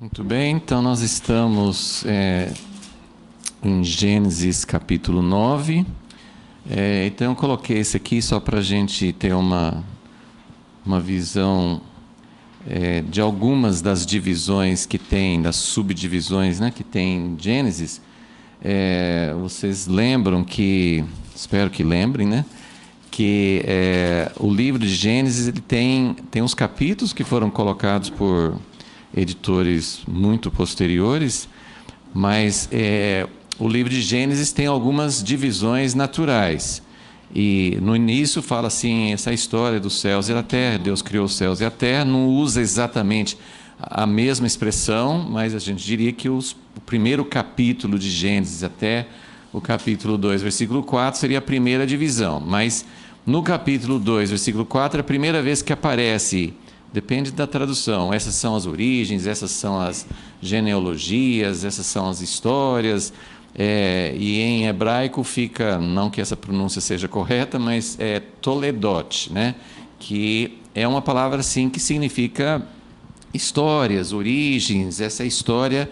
Muito bem, então nós estamos é, em Gênesis capítulo 9. É, então eu coloquei esse aqui só para a gente ter uma, uma visão é, de algumas das divisões que tem, das subdivisões né, que tem em Gênesis. É, vocês lembram que, espero que lembrem, né? Que é, o livro de Gênesis ele tem, tem uns capítulos que foram colocados por editores muito posteriores, mas é, o livro de Gênesis tem algumas divisões naturais. E no início fala assim, essa história dos céus e da terra, Deus criou os céus e a terra, não usa exatamente a mesma expressão, mas a gente diria que os, o primeiro capítulo de Gênesis até o capítulo 2, versículo 4 seria a primeira divisão, mas no capítulo 2, versículo 4 é a primeira vez que aparece Depende da tradução. Essas são as origens, essas são as genealogias, essas são as histórias. É, e em hebraico fica, não que essa pronúncia seja correta, mas é Toledot, né? que é uma palavra assim que significa histórias, origens. Essa história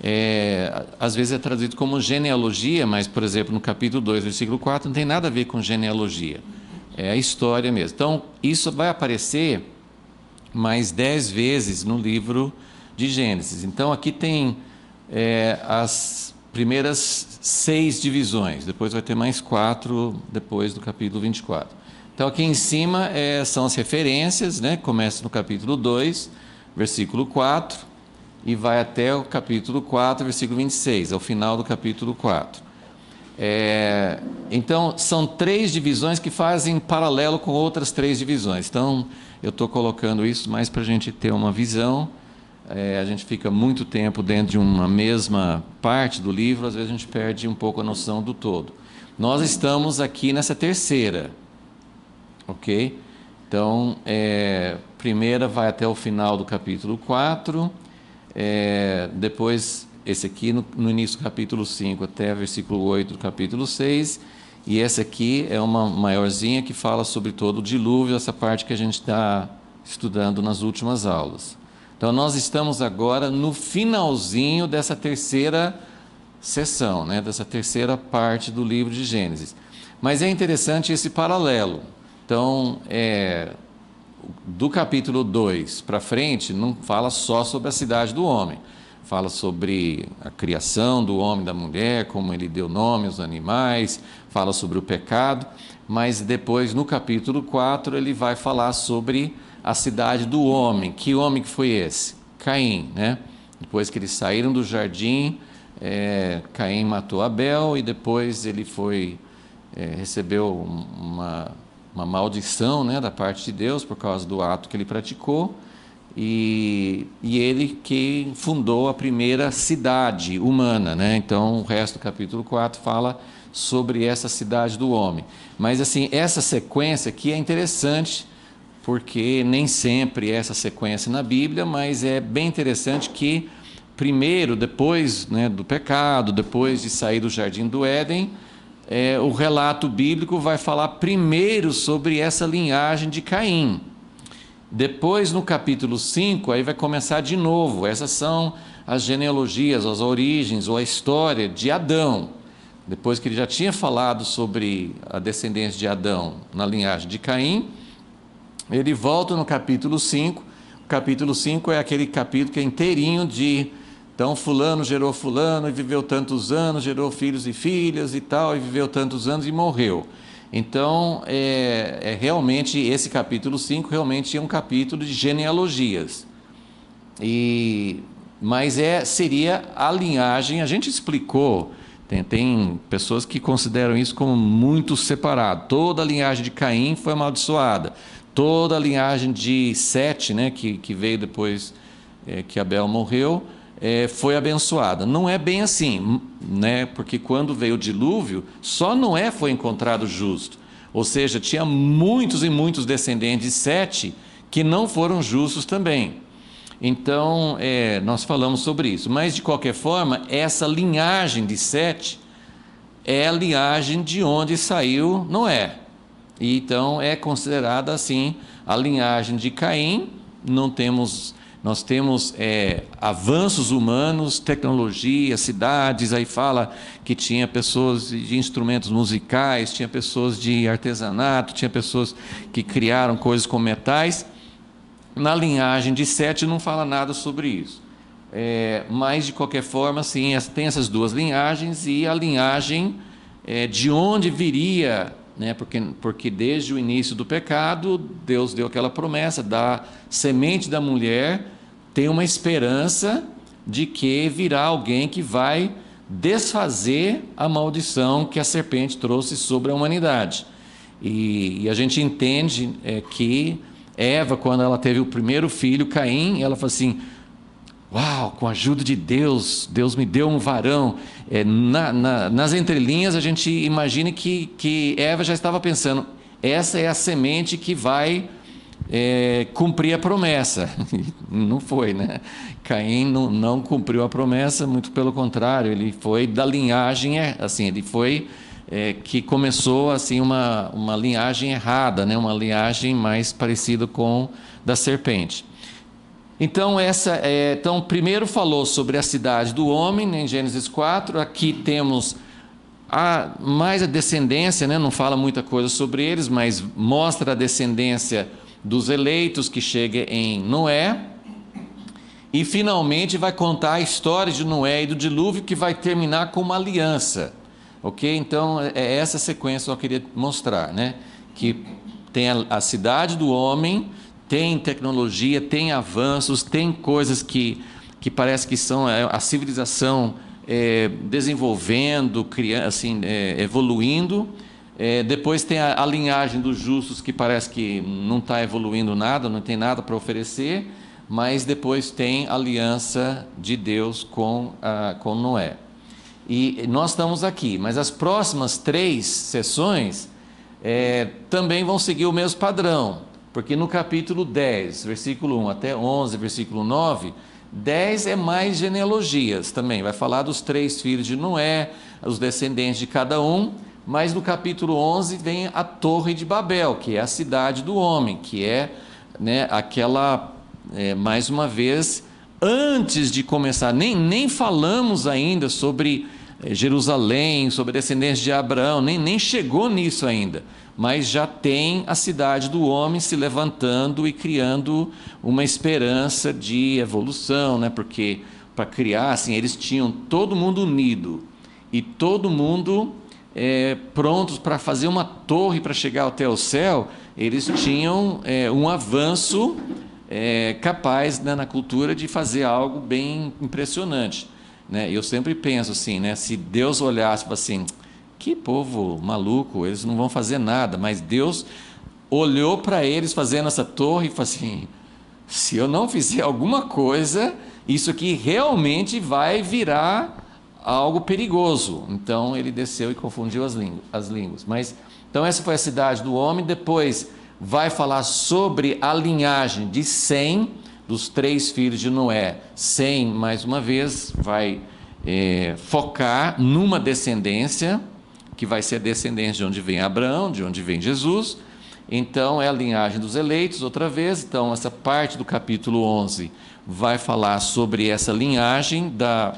é, às vezes é traduzido como genealogia, mas, por exemplo, no capítulo 2, versículo 4, não tem nada a ver com genealogia. É a história mesmo. Então, isso vai aparecer mais dez vezes no livro de Gênesis. Então aqui tem é, as primeiras seis divisões, depois vai ter mais quatro depois do capítulo 24. Então aqui em cima é, são as referências, né? começa no capítulo 2, versículo 4, e vai até o capítulo 4, versículo 26, ao final do capítulo 4. É, então são três divisões que fazem paralelo com outras três divisões. Então eu estou colocando isso mais para a gente ter uma visão. É, a gente fica muito tempo dentro de uma mesma parte do livro, às vezes a gente perde um pouco a noção do todo. Nós estamos aqui nessa terceira, ok? Então, é, primeira vai até o final do capítulo 4, é, depois esse aqui no, no início do capítulo 5 até versículo 8 do capítulo 6 e essa aqui é uma maiorzinha que fala sobre todo o dilúvio, essa parte que a gente está estudando nas últimas aulas. Então, nós estamos agora no finalzinho dessa terceira sessão, né, dessa terceira parte do livro de Gênesis. Mas é interessante esse paralelo. Então, é, do capítulo 2 para frente, não fala só sobre a cidade do homem fala sobre a criação do homem e da mulher, como ele deu nome aos animais, fala sobre o pecado, mas depois no capítulo 4 ele vai falar sobre a cidade do homem. Que homem que foi esse? Caim, né? Depois que eles saíram do jardim, é, Caim matou Abel e depois ele foi é, recebeu uma, uma maldição né, da parte de Deus por causa do ato que ele praticou. E, e ele que fundou a primeira cidade humana, né? Então, o resto do capítulo 4 fala sobre essa cidade do homem. Mas assim, essa sequência aqui é interessante, porque nem sempre essa sequência é na Bíblia, mas é bem interessante que primeiro, depois né, do pecado, depois de sair do jardim do Éden, é, o relato bíblico vai falar primeiro sobre essa linhagem de Caim. Depois, no capítulo 5, aí vai começar de novo. Essas são as genealogias, as origens ou a história de Adão. Depois que ele já tinha falado sobre a descendência de Adão na linhagem de Caim, ele volta no capítulo 5. O capítulo 5 é aquele capítulo que é inteirinho de. Então, Fulano gerou Fulano e viveu tantos anos, gerou filhos e filhas e tal, e viveu tantos anos e morreu. Então, é, é realmente esse capítulo 5 realmente é um capítulo de genealogias. E mas é seria a linhagem, a gente explicou, tem, tem pessoas que consideram isso como muito separado. Toda a linhagem de Caim foi amaldiçoada. Toda a linhagem de Sete, né, que, que veio depois é, que Abel morreu, é, foi abençoada. Não é bem assim, né? porque quando veio o dilúvio, só Noé foi encontrado justo. Ou seja, tinha muitos e muitos descendentes, sete, que não foram justos também. Então, é, nós falamos sobre isso. Mas, de qualquer forma, essa linhagem de Sete é a linhagem de onde saiu Noé. E, então, é considerada assim a linhagem de Caim. Não temos nós temos é, avanços humanos, tecnologia, cidades. Aí fala que tinha pessoas de instrumentos musicais, tinha pessoas de artesanato, tinha pessoas que criaram coisas com metais. Na linhagem de Sete não fala nada sobre isso. É, mas, de qualquer forma, sim, é, tem essas duas linhagens e a linhagem é, de onde viria né, porque, porque desde o início do pecado, Deus deu aquela promessa da semente da mulher tem uma esperança de que virá alguém que vai desfazer a maldição que a serpente trouxe sobre a humanidade. E, e a gente entende é, que Eva, quando ela teve o primeiro filho, Caim, ela falou assim: Uau, com a ajuda de Deus, Deus me deu um varão. É, na, na, nas entrelinhas, a gente imagina que, que Eva já estava pensando: essa é a semente que vai é, cumprir a promessa. não foi, né? Caim não, não, cumpriu a promessa, muito pelo contrário, ele foi da linhagem, er-, assim, ele foi é, que começou assim uma, uma linhagem errada, né? Uma linhagem mais parecida com da serpente. Então, essa é, então, primeiro falou sobre a cidade do homem, né, em Gênesis 4. Aqui temos a, mais a descendência, né, não fala muita coisa sobre eles, mas mostra a descendência dos eleitos que chega em Noé. E finalmente vai contar a história de Noé e do dilúvio que vai terminar com uma aliança. Ok? Então é, é essa sequência que eu queria mostrar, né? Que tem a, cidade do homem, tem tecnologia, tem avanços, tem coisas que, que parece que são é, a, civilização é, desenvolvendo, criando, assim, é, evoluindo é, depois tem a, a, linhagem dos justos, que parece que não está evoluindo nada, não tem nada para oferecer, mas depois tem a aliança de Deus com, a, com Noé. E nós estamos aqui, mas as próximas três sessões é, também vão seguir o mesmo padrão, porque no capítulo 10, versículo 1 até 11, versículo 9. 10 é mais genealogias também, vai falar dos três filhos de Noé, os descendentes de cada um, mas no capítulo 11 vem a Torre de Babel, que é a cidade do homem, que é né, aquela, é, mais uma vez, antes de começar, nem, nem falamos ainda sobre é, Jerusalém, sobre a descendência de Abraão, nem, nem chegou nisso ainda, mas já tem a cidade do homem se levantando e criando uma esperança de evolução, né? porque para criar, assim, eles tinham todo mundo unido e todo mundo é, prontos para fazer uma torre para chegar até o céu, eles tinham é, um avanço é, capaz né, na cultura de fazer algo bem impressionante. Né? Eu sempre penso assim, né, se Deus olhasse para tipo assim, que povo maluco, eles não vão fazer nada, mas Deus olhou para eles fazendo essa torre e falou assim: se eu não fizer alguma coisa, isso aqui realmente vai virar algo perigoso. Então ele desceu e confundiu as, língu as línguas. Mas então essa foi a cidade do homem. Depois vai falar sobre a linhagem de Sem, dos três filhos de Noé. Sem, mais uma vez, vai é, focar numa descendência, que vai ser a descendência de onde vem Abraão, de onde vem Jesus. Então é a linhagem dos eleitos, outra vez. Então, essa parte do capítulo 11 vai falar sobre essa linhagem da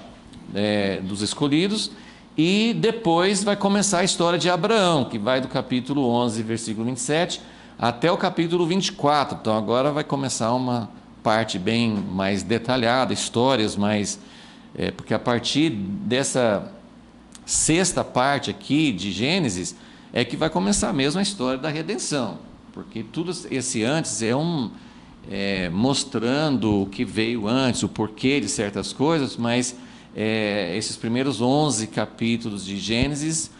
é, dos escolhidos. E depois vai começar a história de Abraão, que vai do capítulo 11, versículo 27, até o capítulo 24. Então agora vai começar uma parte bem mais detalhada, histórias mais. É, porque a partir dessa sexta parte aqui de Gênesis é que vai começar mesmo a história da redenção. Porque tudo esse antes é um. É, mostrando o que veio antes, o porquê de certas coisas, mas é, esses primeiros 11 capítulos de Gênesis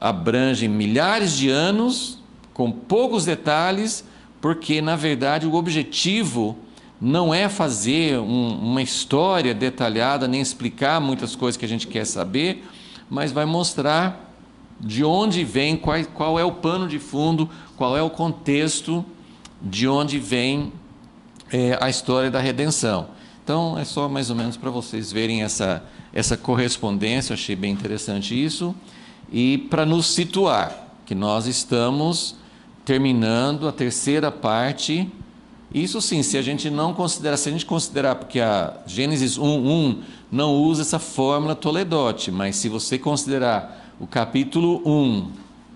abrangem milhares de anos, com poucos detalhes, porque na verdade o objetivo não é fazer um, uma história detalhada, nem explicar muitas coisas que a gente quer saber, mas vai mostrar de onde vem, qual, qual é o pano de fundo, qual é o contexto de onde vem é, a história da redenção. Então, é só mais ou menos para vocês verem essa, essa correspondência, achei bem interessante isso, e para nos situar, que nós estamos terminando a terceira parte. Isso sim, se a gente não considerar, se a gente considerar, porque a Gênesis 1.1 não usa essa fórmula Toledote, mas se você considerar o capítulo 1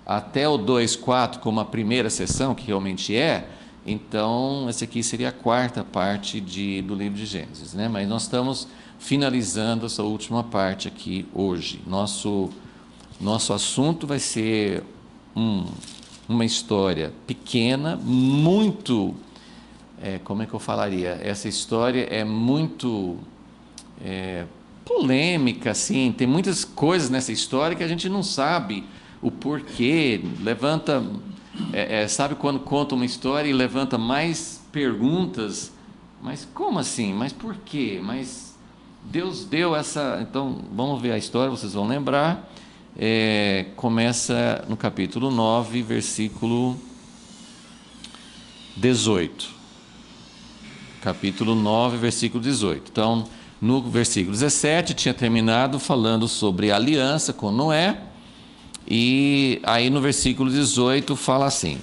até o 2.4 como a primeira sessão, que realmente é, então, essa aqui seria a quarta parte de, do livro de Gênesis, né? Mas nós estamos finalizando essa última parte aqui hoje. Nosso, nosso assunto vai ser um, uma história pequena, muito. É, como é que eu falaria? Essa história é muito é, polêmica, assim. Tem muitas coisas nessa história que a gente não sabe o porquê, levanta é, é, sabe quando conta uma história e levanta mais perguntas? Mas como assim? Mas por quê? Mas Deus deu essa. Então, vamos ver a história, vocês vão lembrar. É, começa no capítulo 9, versículo 18. Capítulo 9, versículo 18. Então, no versículo 17, tinha terminado falando sobre a aliança com Noé e aí no versículo 18 fala assim: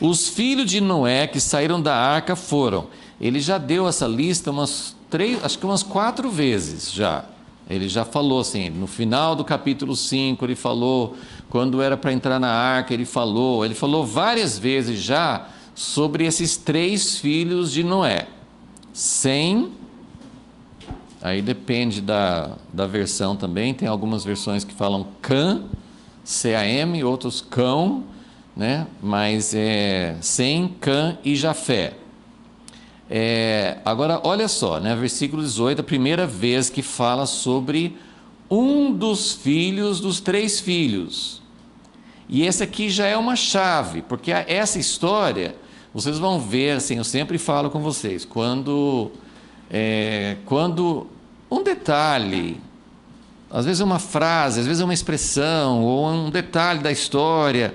Os filhos de Noé que saíram da arca foram. Ele já deu essa lista umas três, acho que umas quatro vezes já. Ele já falou assim, no final do capítulo 5, ele falou, quando era para entrar na arca, ele falou, ele falou várias vezes já sobre esses três filhos de Noé. Sem, aí depende da, da versão também, tem algumas versões que falam Cã, CAM, outros cão, né? mas é Sem, Cã e Jafé. É, agora, olha só, né? versículo 18, a primeira vez que fala sobre um dos filhos dos três filhos. E esse aqui já é uma chave, porque essa história, vocês vão ver, assim, eu sempre falo com vocês, quando, é, quando um detalhe às vezes é uma frase, às vezes é uma expressão ou um detalhe da história,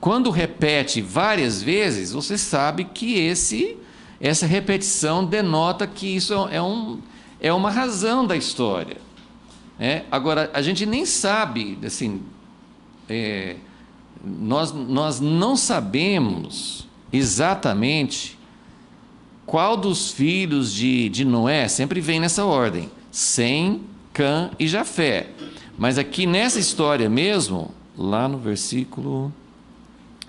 quando repete várias vezes, você sabe que esse essa repetição denota que isso é, um, é uma razão da história. É? Agora, a gente nem sabe, assim, é, nós, nós não sabemos exatamente qual dos filhos de, de Noé, sempre vem nessa ordem, Sem Cã e Jafé. Mas aqui nessa história mesmo, lá no versículo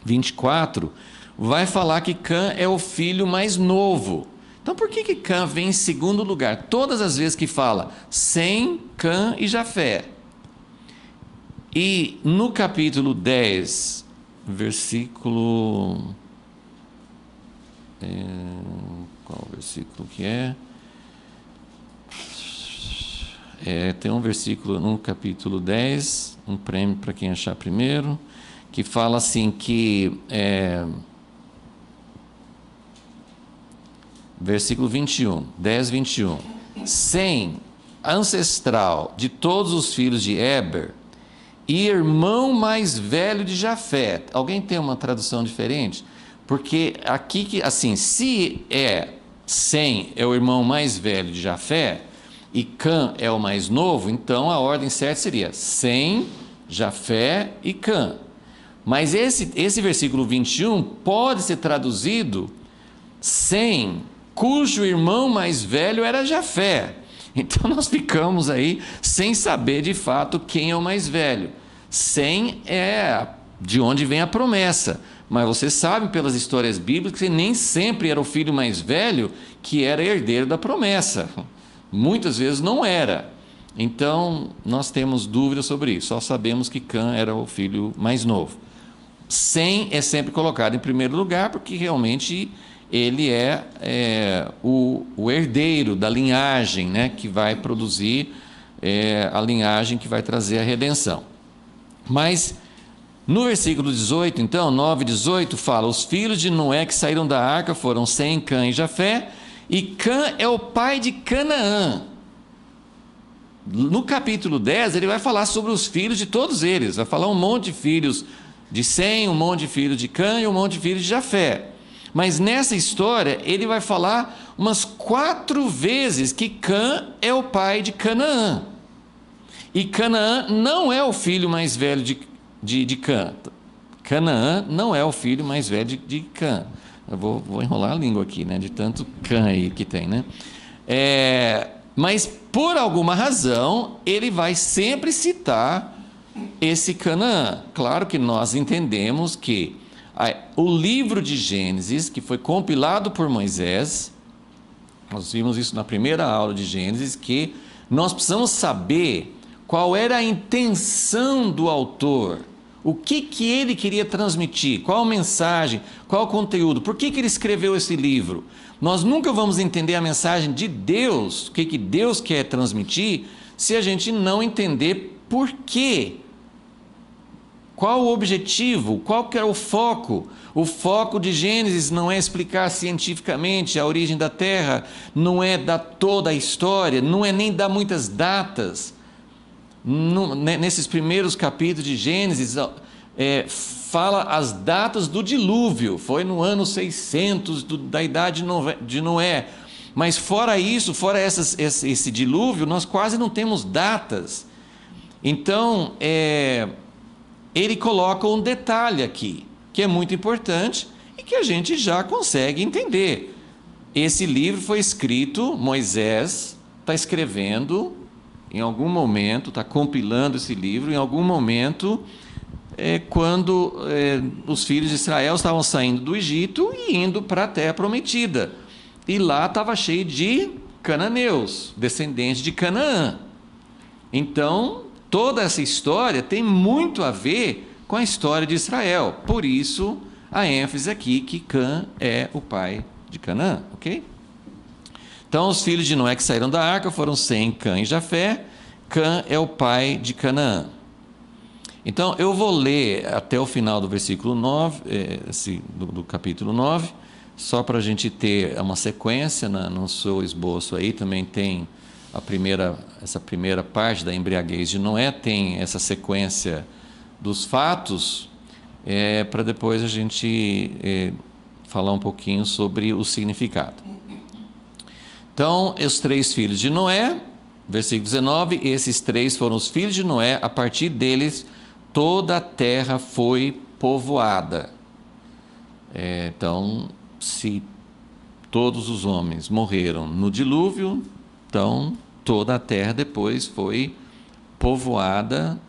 24, vai falar que Cã é o filho mais novo. Então por que, que Cã vem em segundo lugar? Todas as vezes que fala Sem, Cã e Jafé. E no capítulo 10, versículo. É, qual versículo que é? É, tem um versículo no capítulo 10, um prêmio para quem achar primeiro, que fala assim que. É, versículo 21, 10, 21. Sem ancestral de todos os filhos de Eber e irmão mais velho de Jafé. Alguém tem uma tradução diferente? Porque aqui que assim, se é sem é o irmão mais velho de Jafé, e Cã é o mais novo, então a ordem certa seria Sem, Jafé e Cã. Mas esse, esse versículo 21 pode ser traduzido Sem, cujo irmão mais velho era Jafé. Então nós ficamos aí sem saber de fato quem é o mais velho. Sem é de onde vem a promessa. Mas você sabe pelas histórias bíblicas que nem sempre era o filho mais velho que era herdeiro da promessa. Muitas vezes não era. Então, nós temos dúvidas sobre isso. Só sabemos que Cã era o filho mais novo. Sem é sempre colocado em primeiro lugar, porque realmente ele é, é o, o, herdeiro da linhagem né, que vai produzir é, a linhagem que vai trazer a redenção. Mas no versículo 18, então, 9, 18, fala: Os filhos de Noé que saíram da arca foram Sem, Cã e Jafé. E Cã é o pai de Canaã. No capítulo 10, ele vai falar sobre os filhos de todos eles. Vai falar um monte de filhos de Sem, um monte de filhos de Cã e um monte de filhos de Jafé. Mas nessa história, ele vai falar umas quatro vezes que Cã é o pai de Canaã. E Canaã não é o filho mais velho de, de, de Cã. Canaã não é o filho mais velho de, de Cã. Eu vou, vou enrolar a língua aqui, né? De tanto can aí que tem, né? É, mas por alguma razão, ele vai sempre citar esse Canaã. Claro que nós entendemos que o livro de Gênesis, que foi compilado por Moisés, nós vimos isso na primeira aula de Gênesis, que nós precisamos saber qual era a intenção do autor o que, que ele queria transmitir, qual mensagem, qual conteúdo, por que, que ele escreveu esse livro. Nós nunca vamos entender a mensagem de Deus, o que, que Deus quer transmitir, se a gente não entender por quê. Qual o objetivo? Qual que era o foco? O foco de Gênesis não é explicar cientificamente a origem da Terra, não é dar toda a história, não é nem dar muitas datas no, nesses primeiros capítulos de Gênesis, é, fala as datas do dilúvio. Foi no ano 600 do, da idade de Noé. Mas fora isso, fora essas, esse, esse, dilúvio, nós quase não temos datas. Então, é, ele coloca um detalhe aqui, que é muito importante e que a gente já consegue entender. Esse livro foi escrito, Moisés está escrevendo em algum momento, está compilando esse livro, em algum momento, é, quando é, os filhos de Israel estavam saindo do Egito e indo para a terra prometida. E lá estava cheio de cananeus, descendentes de Canaã. Então, toda essa história tem muito a ver com a história de Israel. Por isso, a ênfase aqui que Cã é o pai de Canaã, ok? Então os filhos de Noé que saíram da arca foram Sem, Cã e Jafé. Cã é o pai de Canaã. Então eu vou ler até o final do versículo 9, eh, do, do capítulo 9, só para a gente ter uma sequência na, né? no seu esboço aí, também tem a primeira, essa primeira parte da embriaguez de Noé, tem essa sequência dos fatos, é, eh, para depois a gente é, falar um pouquinho sobre o significado. Então, os três filhos de Noé, versículo 19: esses três foram os filhos de Noé, a partir deles toda a terra foi povoada. É, então, se todos os homens morreram no dilúvio, então toda a terra depois foi povoada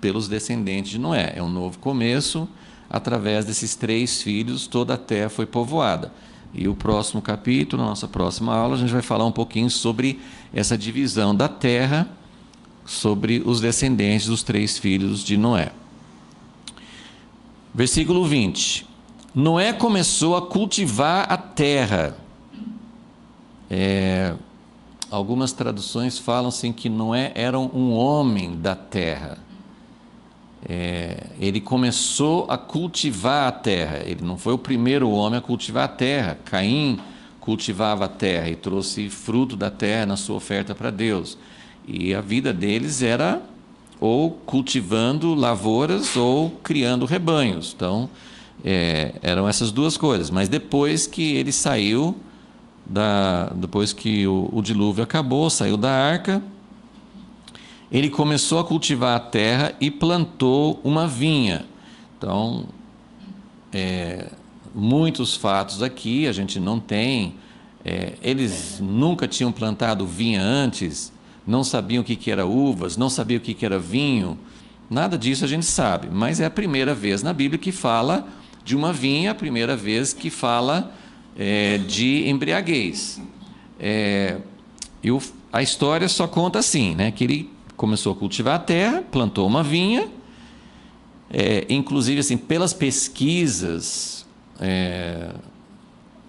pelos descendentes de Noé. É um novo começo, através desses três filhos, toda a terra foi povoada. E o próximo capítulo, na nossa próxima aula, a gente vai falar um pouquinho sobre essa divisão da terra, sobre os descendentes dos três filhos de Noé. Versículo 20. Noé começou a cultivar a terra. É, algumas traduções falam assim que Noé era um homem da terra é, ele começou a cultivar a terra. Ele não foi o primeiro homem a cultivar a terra. Caim cultivava a terra e trouxe fruto da terra na sua oferta para Deus. E a vida deles era ou cultivando lavouras ou criando rebanhos. Então, é, eram essas duas coisas. Mas depois que ele saiu, da, depois que o, o dilúvio acabou, saiu da arca, ele começou a cultivar a terra e plantou uma vinha. Então, é, muitos fatos aqui a gente não tem. É, eles nunca tinham plantado vinha antes, não sabiam o que, que era uvas, não sabiam o que, que era vinho. Nada disso a gente sabe, mas é a primeira vez na Bíblia que fala de uma vinha, a primeira vez que fala é, de embriaguez. É, eu, a história só conta assim, né? Que ele começou a cultivar a terra, plantou uma vinha. É, inclusive, assim, pelas pesquisas, é,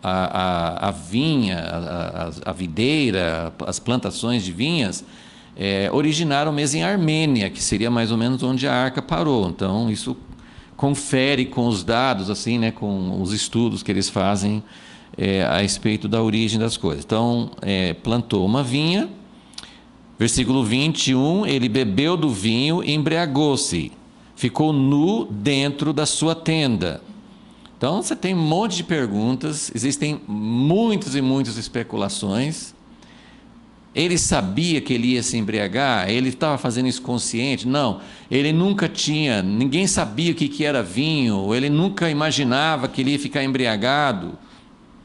a, a, a, vinha, a, a, videira, as plantações de vinhas é, originaram mesmo em Armênia, que seria mais ou menos onde a arca parou. Então, isso confere com os dados, assim, né, com os estudos que eles fazem é, a respeito da origem das coisas. Então, é, plantou uma vinha Versículo 21, ele bebeu do vinho e embriagou-se. Ficou nu dentro da sua tenda. Então você tem um monte de perguntas, existem muitas e muitas especulações. Ele sabia que ele ia se embriagar? Ele estava fazendo isso consciente? Não, ele nunca tinha, ninguém sabia o que, que era vinho, ele nunca imaginava que ele ia ficar embriagado.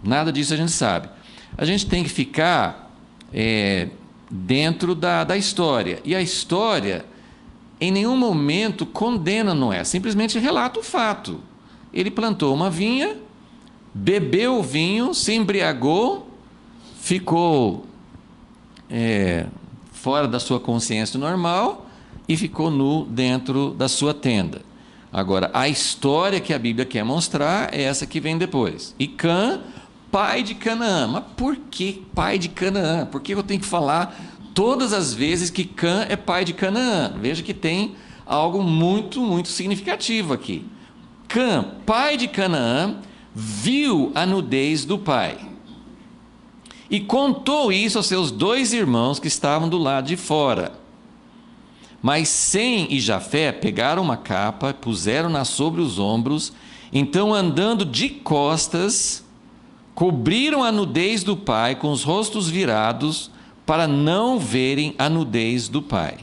Nada disso a gente sabe. A gente tem que ficar é, dentro da, da história. E a história, em nenhum momento, condena Noé, simplesmente relata o fato. Ele plantou uma vinha, bebeu o vinho, se embriagou, ficou é, fora da sua consciência normal e ficou nu dentro da sua tenda. Agora, a história que a Bíblia quer mostrar é essa que vem depois. E Cã pai de Canaã. Mas por que pai de Canaã? Por que eu tenho que falar todas as vezes que Cã é pai de Canaã? Veja que tem algo muito, muito significativo aqui. Cã, pai de Canaã, viu a nudez do pai. E contou isso aos seus dois irmãos que estavam do lado de fora. Mas Sem e Jafé pegaram uma capa, puseram-na sobre os ombros, então andando de costas, cobriram a nudez do pai com os rostos virados para não verem a nudez do pai.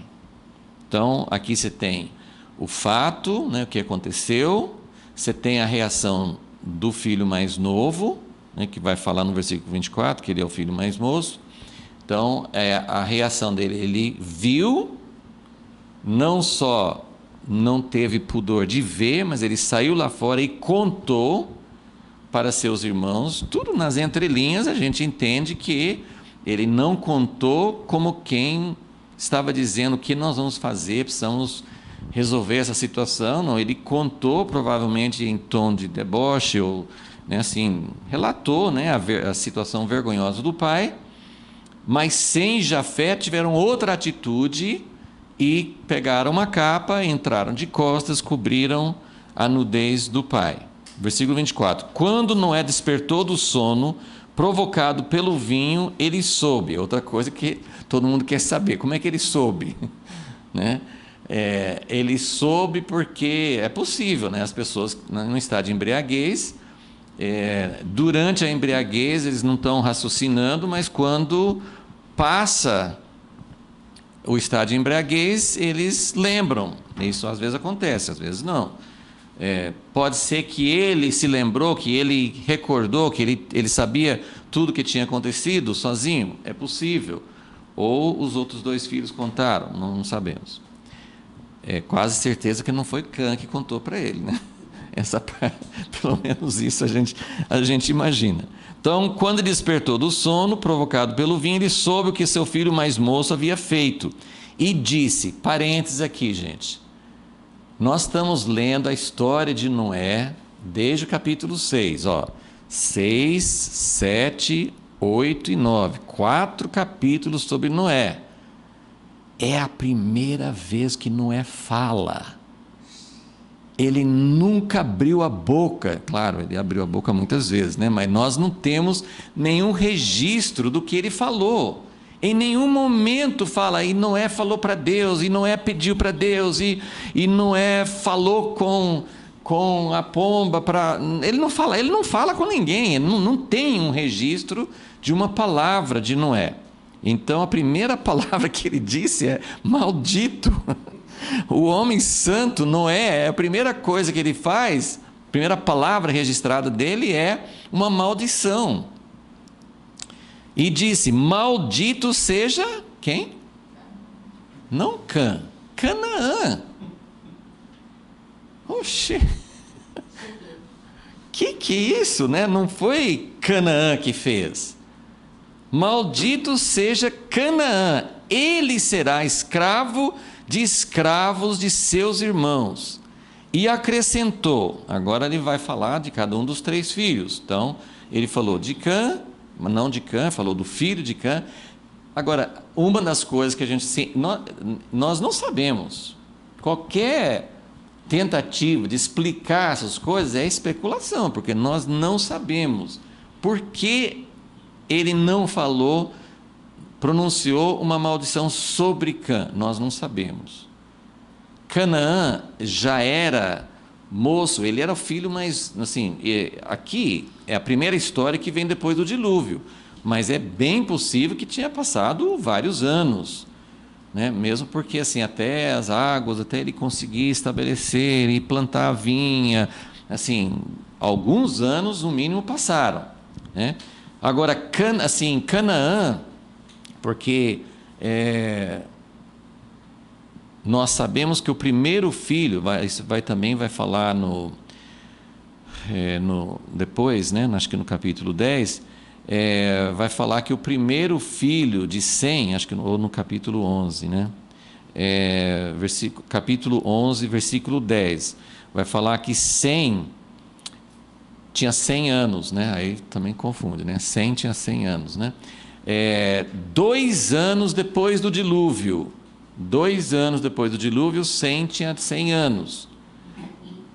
Então, aqui você tem o fato, né, o que aconteceu, você tem a reação do filho mais novo, né, que vai falar no versículo 24, que ele é o filho mais moço. Então, é a reação dele, ele viu, não só não teve pudor de ver, mas ele saiu lá fora e contou para seus irmãos, tudo nas entrelinhas a gente entende que ele não contou como quem estava dizendo o que nós vamos fazer, precisamos resolver essa situação. Não, ele contou provavelmente em tom de deboche ou né, assim, relatou né, a, a situação vergonhosa do pai, mas sem Jafé tiveram outra atitude e pegaram uma capa, entraram de costas, cobriram a nudez do pai. Versículo 24: Quando Noé despertou do sono, provocado pelo vinho, ele soube. É outra coisa que todo mundo quer saber: como é que ele soube? né? É, ele soube porque é possível, né? As pessoas no estado de embriaguez, é, durante a embriaguez eles não estão raciocinando, mas quando passa o estado de embriaguez eles lembram. Isso às vezes acontece, às vezes não. É, pode ser que ele se lembrou, que ele recordou, que ele, ele sabia tudo que tinha acontecido sozinho. É possível. Ou os outros dois filhos contaram, não, não sabemos. É quase certeza que não foi Khan que contou para ele, né? Essa, pelo menos isso a gente, a gente imagina. Então, quando despertou do sono, provocado pelo vinho, ele soube o que seu filho mais moço havia feito. E disse, parênteses aqui, gente nós estamos lendo a história de Noé desde o capítulo 6, ó. 6, 7, 8 e 9. Quatro capítulos sobre Noé. É a primeira vez que Noé fala. Ele nunca abriu a boca. Claro, ele abriu a boca muitas vezes, né? Mas nós não temos nenhum registro do que ele falou. Em nenhum momento fala, e Noé falou para Deus, e Noé pediu para Deus, e, e Noé falou com com a pomba para ele não fala ele não fala com ninguém não, não tem um registro de uma palavra de Noé então a primeira palavra que ele disse é maldito o homem santo Noé é a primeira coisa que ele faz a primeira palavra registrada dele é uma maldição e disse: Maldito seja quem? Não Cã, Canaã. Oxê. Que que é isso, né? Não foi Canaã que fez. Maldito seja Canaã, ele será escravo de escravos de seus irmãos. E acrescentou, agora ele vai falar de cada um dos três filhos. Então, ele falou de Cã, não de Cã, falou do filho de Cã. Agora, uma das coisas que a gente. nós, nós não sabemos. Qualquer tentativa de explicar essas coisas é especulação, porque nós não sabemos por que ele não falou, pronunciou uma maldição sobre Cã. Nós não sabemos. Canaã já era moço, ele era filho, mas assim, aqui é a primeira história que vem depois do dilúvio, mas é bem possível que tinha passado vários anos, né? Mesmo porque assim, até as águas, até ele conseguir estabelecer e plantar a vinha, assim, alguns anos no mínimo passaram, né? Agora, can, assim, Canaã, porque é, nós sabemos que o primeiro filho, vai, isso vai também vai falar no, é, no depois, né, acho que no capítulo 10, é, vai falar que o primeiro filho de 100 acho que no, ou no capítulo 11, né, é, versículo, capítulo 11, versículo 10, vai falar que 100 tinha 100 anos, né? Aí também confunde, né? 100 tinha 100 anos, né? É, dois anos depois do dilúvio, dois anos depois do dilúvio, Sem tinha 100 anos.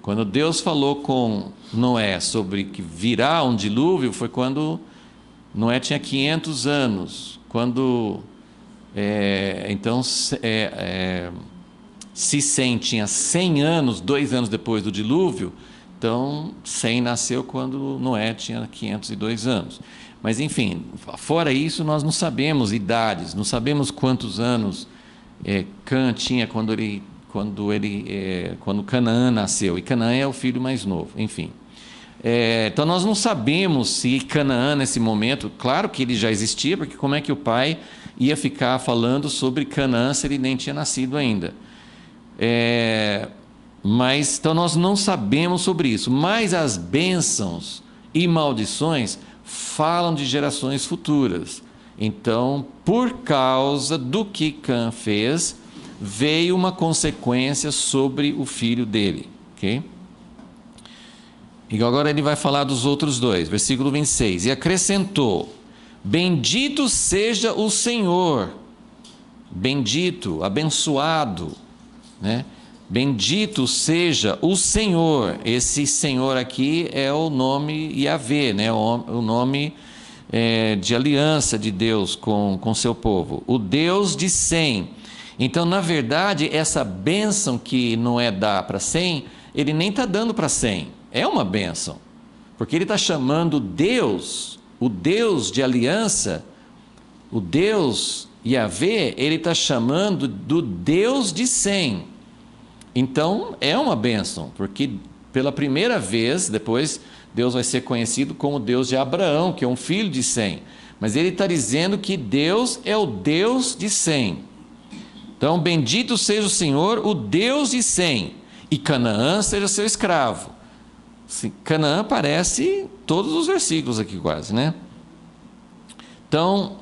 Quando Deus falou com Noé sobre que virá um dilúvio, foi quando Noé tinha 500 anos. Quando. É, então, é, é, se Sem tinha 100 anos, dois anos depois do dilúvio, então Sem nasceu quando Noé tinha 502 anos. Mas, enfim, fora isso, nós não sabemos idades, não sabemos quantos anos é, Cã tinha quando ele quando ele é, quando Canaã nasceu e Canaã é o filho mais novo, enfim. É, então nós não sabemos se Canaã nesse momento, claro que ele já existia, porque como é que o pai ia ficar falando sobre Canaã se ele nem tinha nascido ainda? É, mas então nós não sabemos sobre isso. Mas as bênçãos e maldições falam de gerações futuras. Então, por causa do que Cã fez, veio uma consequência sobre o filho dele. Okay? E agora ele vai falar dos outros dois, versículo 26. E acrescentou: Bendito seja o Senhor, bendito, abençoado, né? Bendito seja o Senhor. Esse Senhor aqui é o nome Yahvé, né? o nome é, de aliança de Deus com, com seu povo, o Deus de Sem. Então, na verdade, essa bênção que não é dar para Sem, ele nem está dando para Sem. É uma bênção, porque ele está chamando Deus, o Deus de aliança, o Deus Yahvé, ele está chamando do Deus de Sem. Então, é uma bênção, porque pela primeira vez, depois Deus vai ser conhecido como Deus de Abraão, que é um filho de Sem. Mas ele está dizendo que Deus é o Deus de Sem. Então, bendito seja o Senhor, o Deus de Sem, e Canaã seja seu escravo. Canaã aparece todos os versículos aqui quase, né? Então,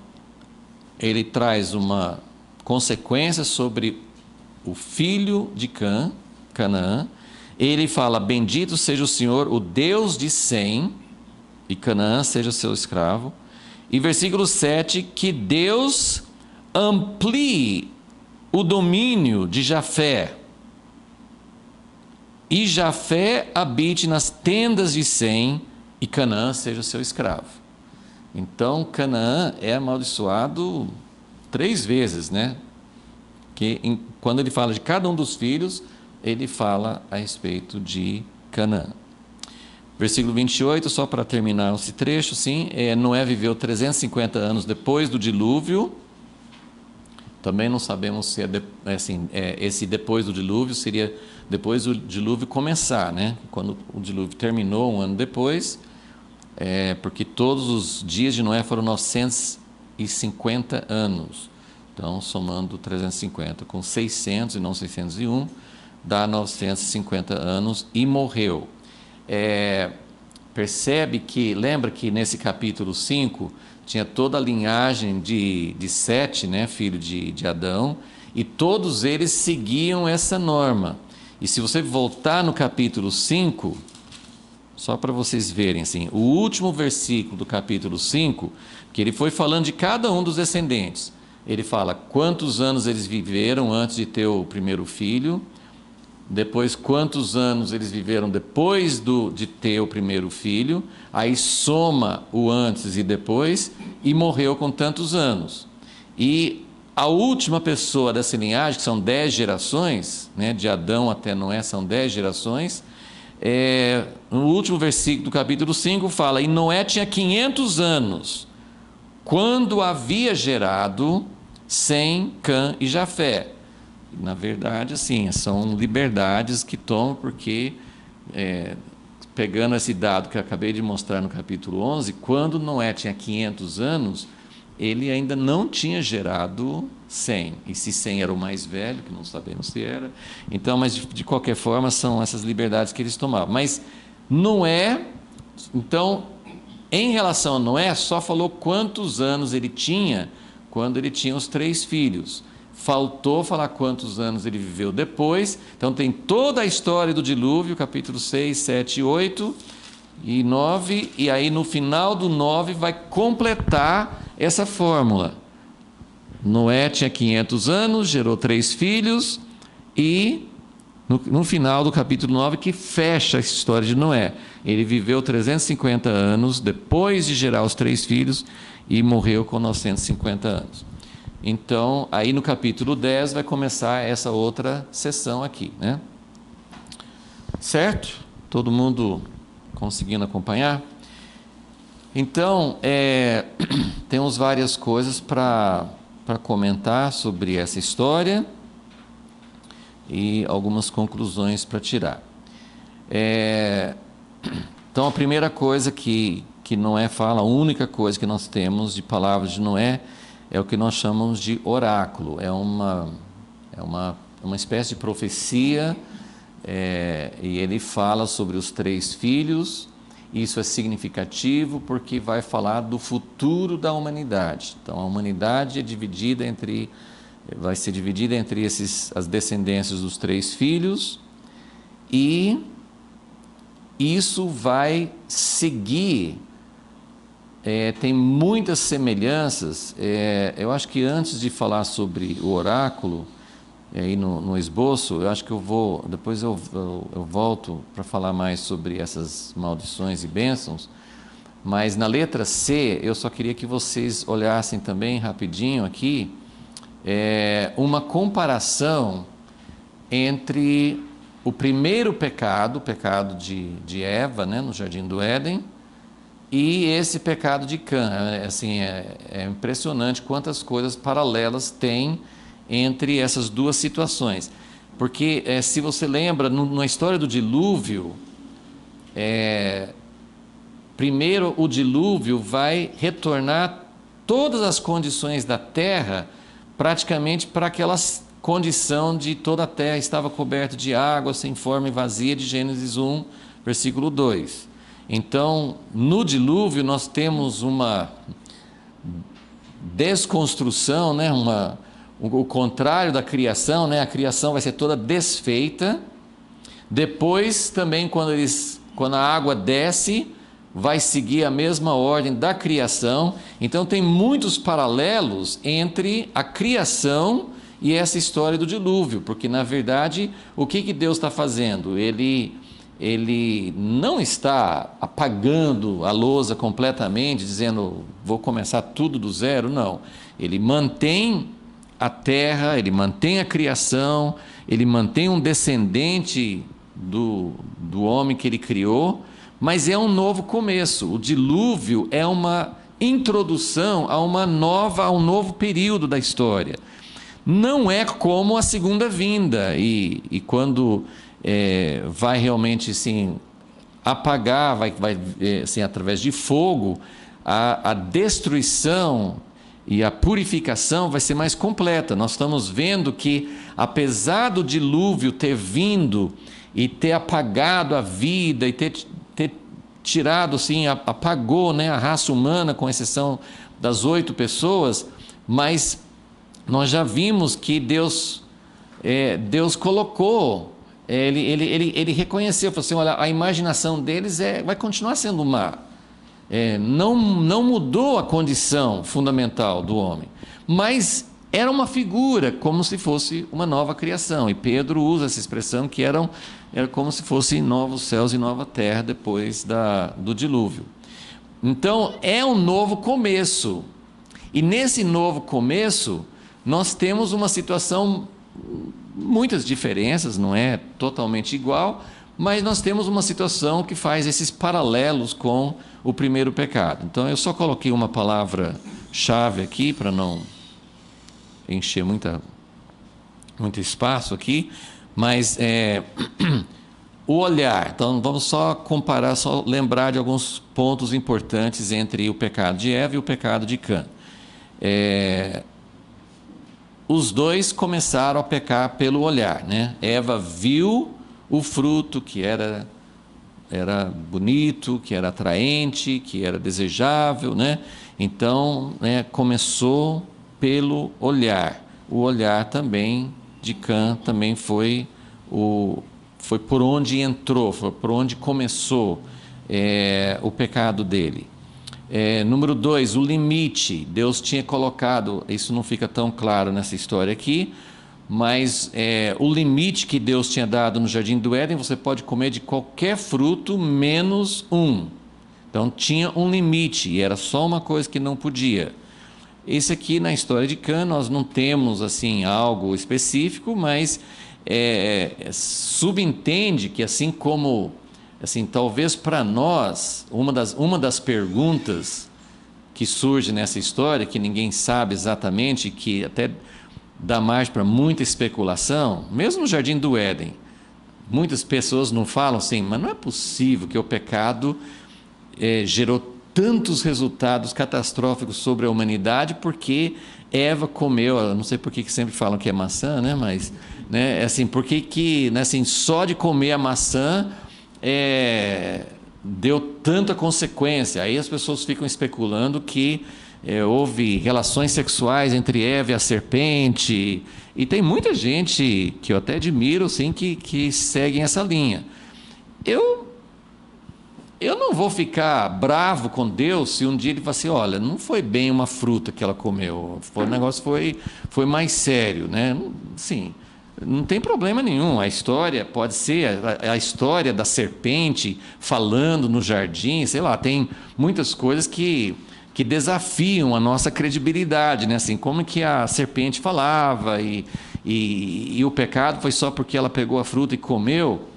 ele traz uma consequência sobre o filho de Can, Canaã, ele fala: Bendito seja o Senhor, o Deus de Sem, e Canaã seja o seu escravo. E versículo 7: Que Deus amplie o domínio de Jafé. E Jafé habite nas tendas de Sem, e Canaã seja o seu escravo. Então Canaã é amaldiçoado três vezes, né? Que em, quando ele fala de cada um dos filhos, ele fala a respeito de Canaã. Versículo 28, só para terminar esse trecho, sim, é, Noé viveu 350 anos depois do dilúvio. Também não sabemos se é, de, é assim, é, esse depois do dilúvio seria depois do dilúvio começar, né? Quando o dilúvio terminou um ano depois, é, porque todos os dias de Noé foram 950 anos. Então, somando 350 com 600 e não 601, dá 950 anos e morreu. É, percebe que, lembra que nesse capítulo 5 tinha toda a linhagem de, de Sete, né, filho de, de Adão, e todos eles seguiam essa norma. E se você voltar no capítulo 5, só para vocês verem, assim, o último versículo do capítulo 5, que ele foi falando de cada um dos descendentes. Ele fala quantos anos eles viveram antes de ter o primeiro filho, depois quantos anos eles viveram depois do, de ter o primeiro filho, aí soma o antes e depois e morreu com tantos anos. E a última pessoa dessa linhagem, que são dez gerações, né, de Adão até Noé são dez gerações, é, no último versículo do capítulo 5 fala: E Noé tinha 500 anos quando havia gerado Sem, Cã e Jafé. Na verdade, sim são liberdades que tomam porque, é, pegando esse dado que eu acabei de mostrar no capítulo 11, quando Noé tinha 500 anos, ele ainda não tinha gerado 100. E se 100 era o mais velho, que não sabemos se era. Então, mas de, de qualquer forma, são essas liberdades que eles tomavam. Mas Noé, então, em relação a Noé, só falou quantos anos ele tinha quando ele tinha os três filhos faltou falar quantos anos ele viveu depois. Então tem toda a história do dilúvio, capítulo 6, 7 e 8 e 9, e aí no final do 9 vai completar essa fórmula. Noé tinha 500 anos, gerou três filhos e no, no, final do capítulo 9 que fecha a história de Noé. Ele viveu 350 anos depois de gerar os três filhos e morreu com 950 anos. Então, aí no capítulo 10 vai começar essa outra sessão aqui, né? Certo? Todo mundo conseguindo acompanhar? Então, é, temos várias coisas para comentar sobre essa história e algumas conclusões para tirar. É, então, a primeira coisa que, que Noé fala, a única coisa que nós temos de palavras de Noé é é o que nós chamamos de oráculo, é uma, é uma, uma espécie de profecia, é, e ele fala sobre os três filhos. Isso é significativo porque vai falar do futuro da humanidade. Então, a humanidade é dividida entre, vai ser dividida entre esses, as descendências dos três filhos, e isso vai seguir é, tem muitas semelhanças. É, eu acho que antes de falar sobre o oráculo, aí é, no, no esboço, eu acho que eu vou, depois eu, eu, eu volto para falar mais sobre essas maldições e bênçãos, mas na letra C, eu só queria que vocês olhassem também rapidinho aqui é, uma comparação entre o primeiro pecado, o pecado de, de Eva, né, no Jardim do Éden, e esse pecado de Cã, é, assim, é, é impressionante quantas coisas paralelas tem entre essas duas situações. Porque é, se você lembra, no, na história do dilúvio, é, primeiro o dilúvio vai retornar todas as condições da terra praticamente para aquela condição de toda a terra estava coberta de água, sem forma e vazia, de Gênesis 1, versículo 2. Então, no dilúvio, nós temos uma desconstrução, né? uma, o, contrário da criação, né? a criação vai ser toda desfeita. Depois, também, quando, eles, quando a água desce, vai seguir a mesma ordem da criação. Então, tem muitos paralelos entre a criação e essa história do dilúvio, porque, na verdade, o que, que Deus está fazendo? Ele ele não está apagando a lousa completamente, dizendo vou começar tudo do zero, não. Ele mantém a terra, ele mantém a criação, ele mantém um descendente do, do homem que ele criou, mas é um novo começo. O dilúvio é uma introdução a uma nova, a um novo período da história. Não é como a segunda vinda, e, e quando é, vai realmente sim apagar, vai, vai é, assim, através de fogo, a, a destruição e a purificação vai ser mais completa. Nós estamos vendo que, apesar do dilúvio ter vindo e ter apagado a vida e ter, ter tirado, assim, apagou né, a raça humana, com exceção das oito pessoas, mas nós já vimos que Deus, é, Deus colocou ele, ele, ele, ele reconheceu, falou assim, olha, a imaginação deles é, vai continuar sendo má. É, não, não mudou a condição fundamental do homem, mas era uma figura, como se fosse uma nova criação. E Pedro usa essa expressão que eram, era é como se fossem novos céus e nova terra depois da, do dilúvio. Então, é um novo começo. E nesse novo começo, nós temos uma situação muitas diferenças, não é totalmente igual, mas nós temos uma situação que faz esses paralelos com o primeiro pecado. Então eu só coloquei uma palavra chave aqui para não encher muita, muito espaço aqui, mas é, o olhar. Então vamos só comparar, só lembrar de alguns pontos importantes entre o pecado de Eva e o pecado de Cã. É, os dois começaram a pecar pelo olhar, né? Eva viu o fruto que era era bonito, que era atraente, que era desejável, né? Então, né, começou pelo olhar. O olhar também de Cã também foi o foi por onde entrou, foi por onde começou é, o pecado dele. É, número dois, o limite. Deus tinha colocado, isso não fica tão claro nessa história aqui, mas é, o limite que Deus tinha dado no jardim do Éden, você pode comer de qualquer fruto menos um. Então tinha um limite e era só uma coisa que não podia. Esse aqui na história de Cã nós não temos assim algo específico, mas é, é subentende que assim como assim, talvez para nós, uma das, uma das perguntas que surge nessa história, que ninguém sabe exatamente, que até dá margem para muita especulação, mesmo no Jardim do Éden, muitas pessoas não falam assim, mas não é possível que o pecado é, gerou tantos resultados catastróficos sobre a humanidade porque Eva comeu, não sei por que sempre falam que é maçã, né? Mas, né? É assim, por que que, né? Assim, só de comer a maçã é, deu tanta consequência. Aí as pessoas ficam especulando que é, houve relações sexuais entre Eva e a serpente. E tem muita gente que eu até admiro, sim, que, que seguem essa linha. Eu, eu não vou ficar bravo com Deus se um dia ele falar assim, olha, não foi bem uma fruta que ela comeu, foi, o negócio foi, foi mais sério, né? Sim. Não tem problema nenhum. A história pode ser a, a, história da serpente falando no jardim, sei lá, tem muitas coisas que, que desafiam a nossa credibilidade, né? Assim, como que a serpente falava e, e, e o pecado foi só porque ela pegou a fruta e comeu.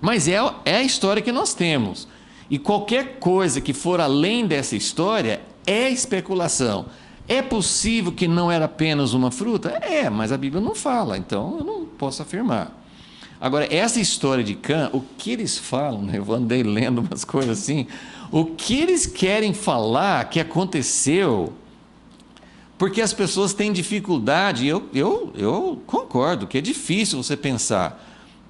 Mas é, é a história que nós temos. E qualquer coisa que for além dessa história é especulação, é possível que não era apenas uma fruta? É, mas a Bíblia não fala, então eu não posso afirmar. Agora, essa história de Cã, o que eles falam, né? eu andei lendo umas coisas assim, o que eles querem falar que aconteceu? Porque as pessoas têm dificuldade, eu, eu, eu concordo que é difícil você pensar.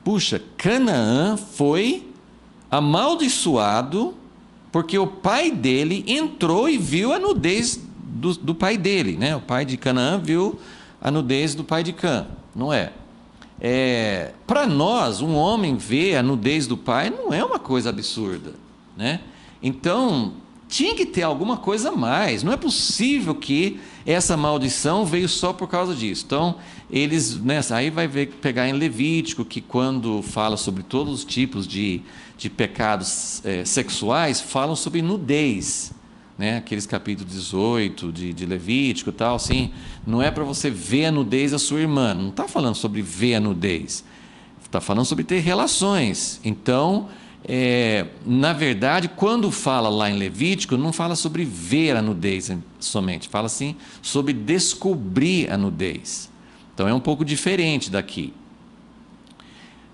Puxa, Canaã foi amaldiçoado porque o pai dele entrou e viu a nudez do, do pai dele, né? O pai de Canaã viu a nudez do pai de Cã, não é? é Para nós, um homem ver a nudez do pai não é uma coisa absurda, né? Então, tinha que ter alguma coisa a mais. Não é possível que essa maldição veio só por causa disso. Então, eles, né, aí vai ver, pegar em Levítico, que quando fala sobre todos os tipos de, de pecados é, sexuais, falam sobre nudez né, aqueles capítulos 18 de, de Levítico e tal, assim, não é para você ver a nudez da sua irmã, não está falando sobre ver a nudez, está falando sobre ter relações. Então, é, na verdade, quando fala lá em Levítico, não fala sobre ver a nudez somente, fala assim sobre descobrir a nudez. Então é um pouco diferente daqui.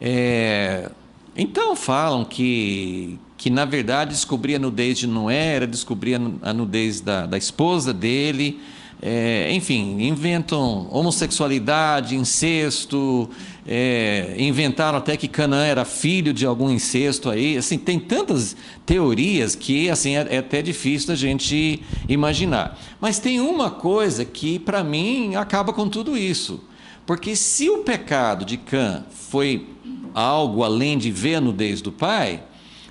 É, então falam que que na verdade descobria a nudez de Noé, era descobria a nudez da, da esposa dele. É, enfim, inventam homossexualidade, incesto, é, inventaram até que Canaã era filho de algum incesto aí. Assim, tem tantas teorias que assim é, é até difícil da gente imaginar. Mas tem uma coisa que para mim acaba com tudo isso, porque se o pecado de Cã foi algo além de ver a nudez do pai,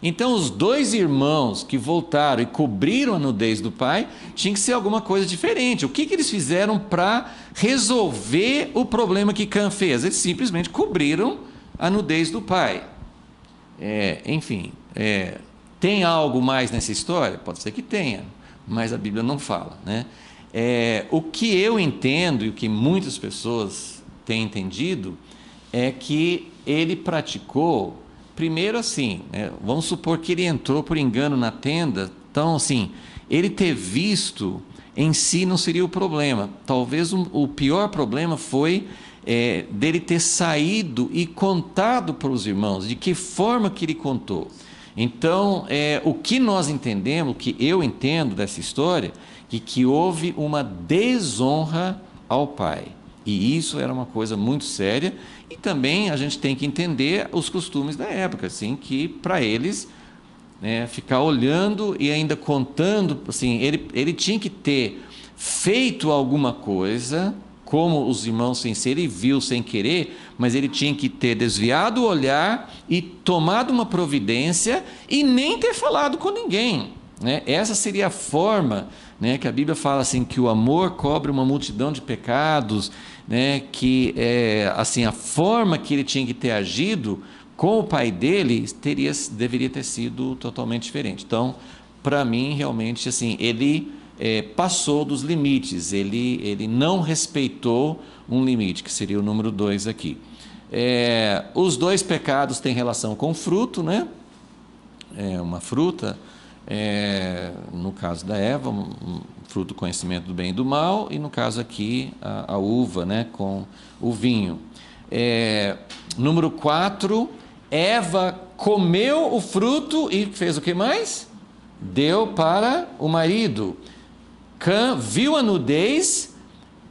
então, os dois irmãos que voltaram e cobriram a nudez do pai, tinha que ser alguma coisa diferente. O que, que eles fizeram para resolver o problema que Cã fez? Eles simplesmente cobriram a nudez do pai. É, enfim, é, tem algo mais nessa história? Pode ser que tenha, mas a Bíblia não fala. Né? É, o que eu entendo e o que muitas pessoas têm entendido é que ele praticou Primeiro, assim, é, vamos supor que ele entrou por engano na tenda, então, assim, ele ter visto em si não seria o problema. Talvez um, o pior problema foi é, dele ter saído e contado para os irmãos, de que forma que ele contou. Então, é, o que nós entendemos, o que eu entendo dessa história, que, é que houve uma desonra ao pai. E isso era uma coisa muito séria e também a gente tem que entender os costumes da época, assim, que para eles né, ficar olhando e ainda contando, assim, ele, ele tinha que ter feito alguma coisa, como os irmãos sem ser, ele viu sem querer, mas ele tinha que ter desviado o olhar e tomado uma providência e nem ter falado com ninguém. Né? Essa seria a forma né, que a Bíblia fala assim que o amor cobre uma multidão de pecados né, que é, assim a forma que ele tinha que ter agido com o pai dele teria, deveria ter sido totalmente diferente. Então, para mim, realmente, assim, ele é, passou dos limites, ele, ele não respeitou um limite, que seria o número dois aqui. É, os dois pecados têm relação com fruto, né? É uma fruta, é, no caso da Eva, fruto do conhecimento do bem e do mal, e no caso aqui a, a uva né, com o vinho. É, número 4, Eva comeu o fruto e fez o que mais? Deu para o marido. Cã viu a nudez,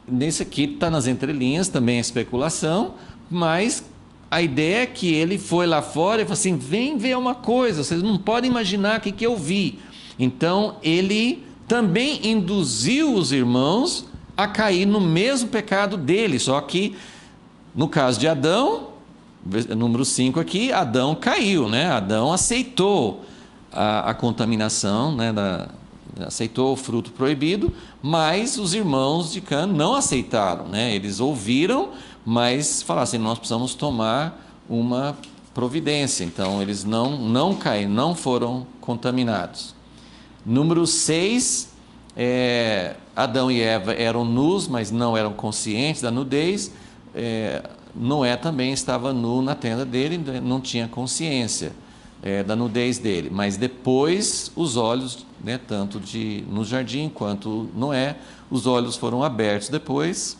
nesse aqui está nas entrelinhas, também é especulação, mas a ideia é que ele foi lá fora e falou assim: vem ver uma coisa, vocês não podem imaginar o que, que eu vi. Então ele também induziu os irmãos a cair no mesmo pecado dele, só que no caso de Adão, número 5 aqui, Adão caiu, né? Adão aceitou a, a contaminação, né? Da, aceitou o fruto proibido, mas os irmãos de Cã não aceitaram, né? Eles ouviram, mas falaram assim: nós precisamos tomar uma providência. Então eles não não caíram, não foram contaminados. Número 6, é, Adão e Eva eram nus, mas não eram conscientes da nudez. É, Noé também estava nu na tenda dele, né, não tinha consciência é, da nudez dele. Mas depois, os olhos, né, tanto de, no jardim quanto Noé, os olhos foram abertos depois.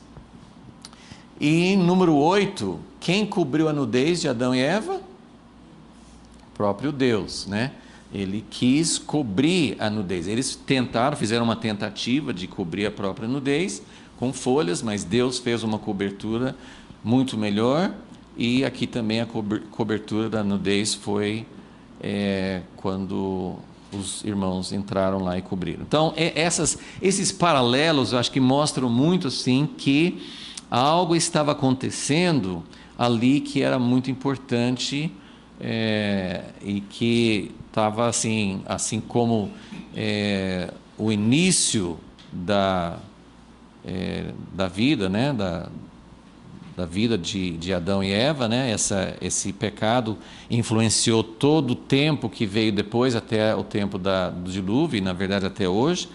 E número 8, quem cobriu a nudez de Adão e Eva? O próprio Deus, né? ele quis cobrir a nudez. Eles tentaram, fizeram uma tentativa de cobrir a própria nudez com folhas, mas Deus fez uma cobertura muito melhor. E aqui também a cobertura da nudez foi é, quando os irmãos entraram lá e cobriram. Então, é, essas, esses paralelos eu acho que mostram muito assim que algo estava acontecendo ali que era muito importante é, e que estava assim, assim como é, o início da, é, da vida, né, da, da vida de, de Adão e Eva, né, essa, esse pecado influenciou todo o tempo que veio depois até o tempo da, do dilúvio, na verdade até hoje,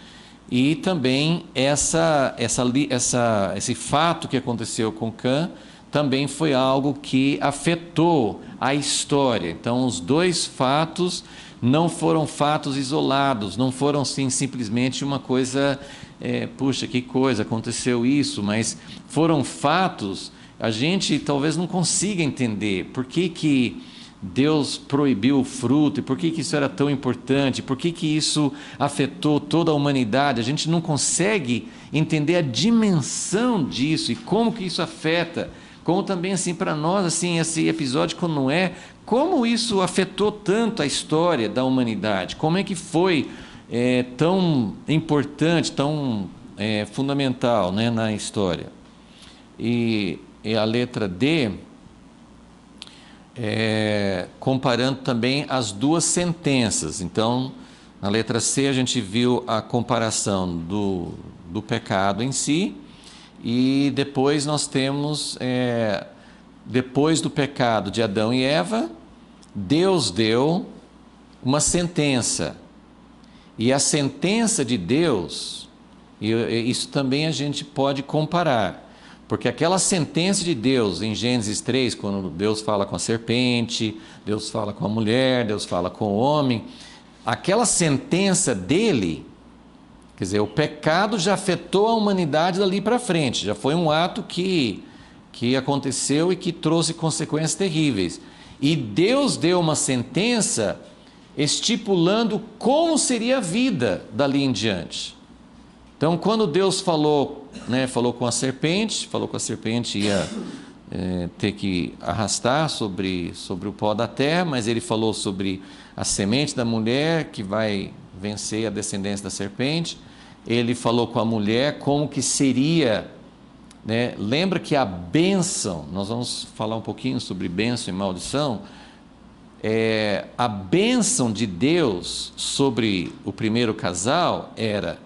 e também essa, essa, essa, esse fato que aconteceu com Cã também foi algo que afetou a história. Então, os dois fatos não foram fatos isolados, não foram sim, simplesmente uma coisa, é, puxa, que coisa, aconteceu isso, mas foram fatos. A gente talvez não consiga entender por que, que Deus proibiu o fruto e por que, que isso era tão importante, por que, que isso afetou toda a humanidade. A gente não consegue entender a dimensão disso e como que isso afeta como também assim para nós assim esse episódio quando não é como isso afetou tanto a história da humanidade como é que foi é, tão importante tão é, fundamental né, na história e, e a letra D é, comparando também as duas sentenças então na letra C a gente viu a comparação do, do pecado em si e depois nós temos, é, depois do pecado de Adão e Eva, Deus deu uma sentença. E a sentença de Deus, isso também a gente pode comparar. Porque aquela sentença de Deus em Gênesis 3, quando Deus fala com a serpente, Deus fala com a mulher, Deus fala com o homem, aquela sentença dele Quer dizer, o pecado já afetou a humanidade dali para frente, já foi um ato que, que aconteceu e que trouxe consequências terríveis. E Deus deu uma sentença estipulando como seria a vida dali em diante. Então, quando Deus falou, né, falou com a serpente, falou com a serpente ia é, ter que arrastar sobre, sobre o pó da terra, mas ele falou sobre a semente da mulher que vai vencer a descendência da serpente. Ele falou com a mulher como que seria. Né? Lembra que a bênção, nós vamos falar um pouquinho sobre bênção e maldição. É, a bênção de Deus sobre o primeiro casal era: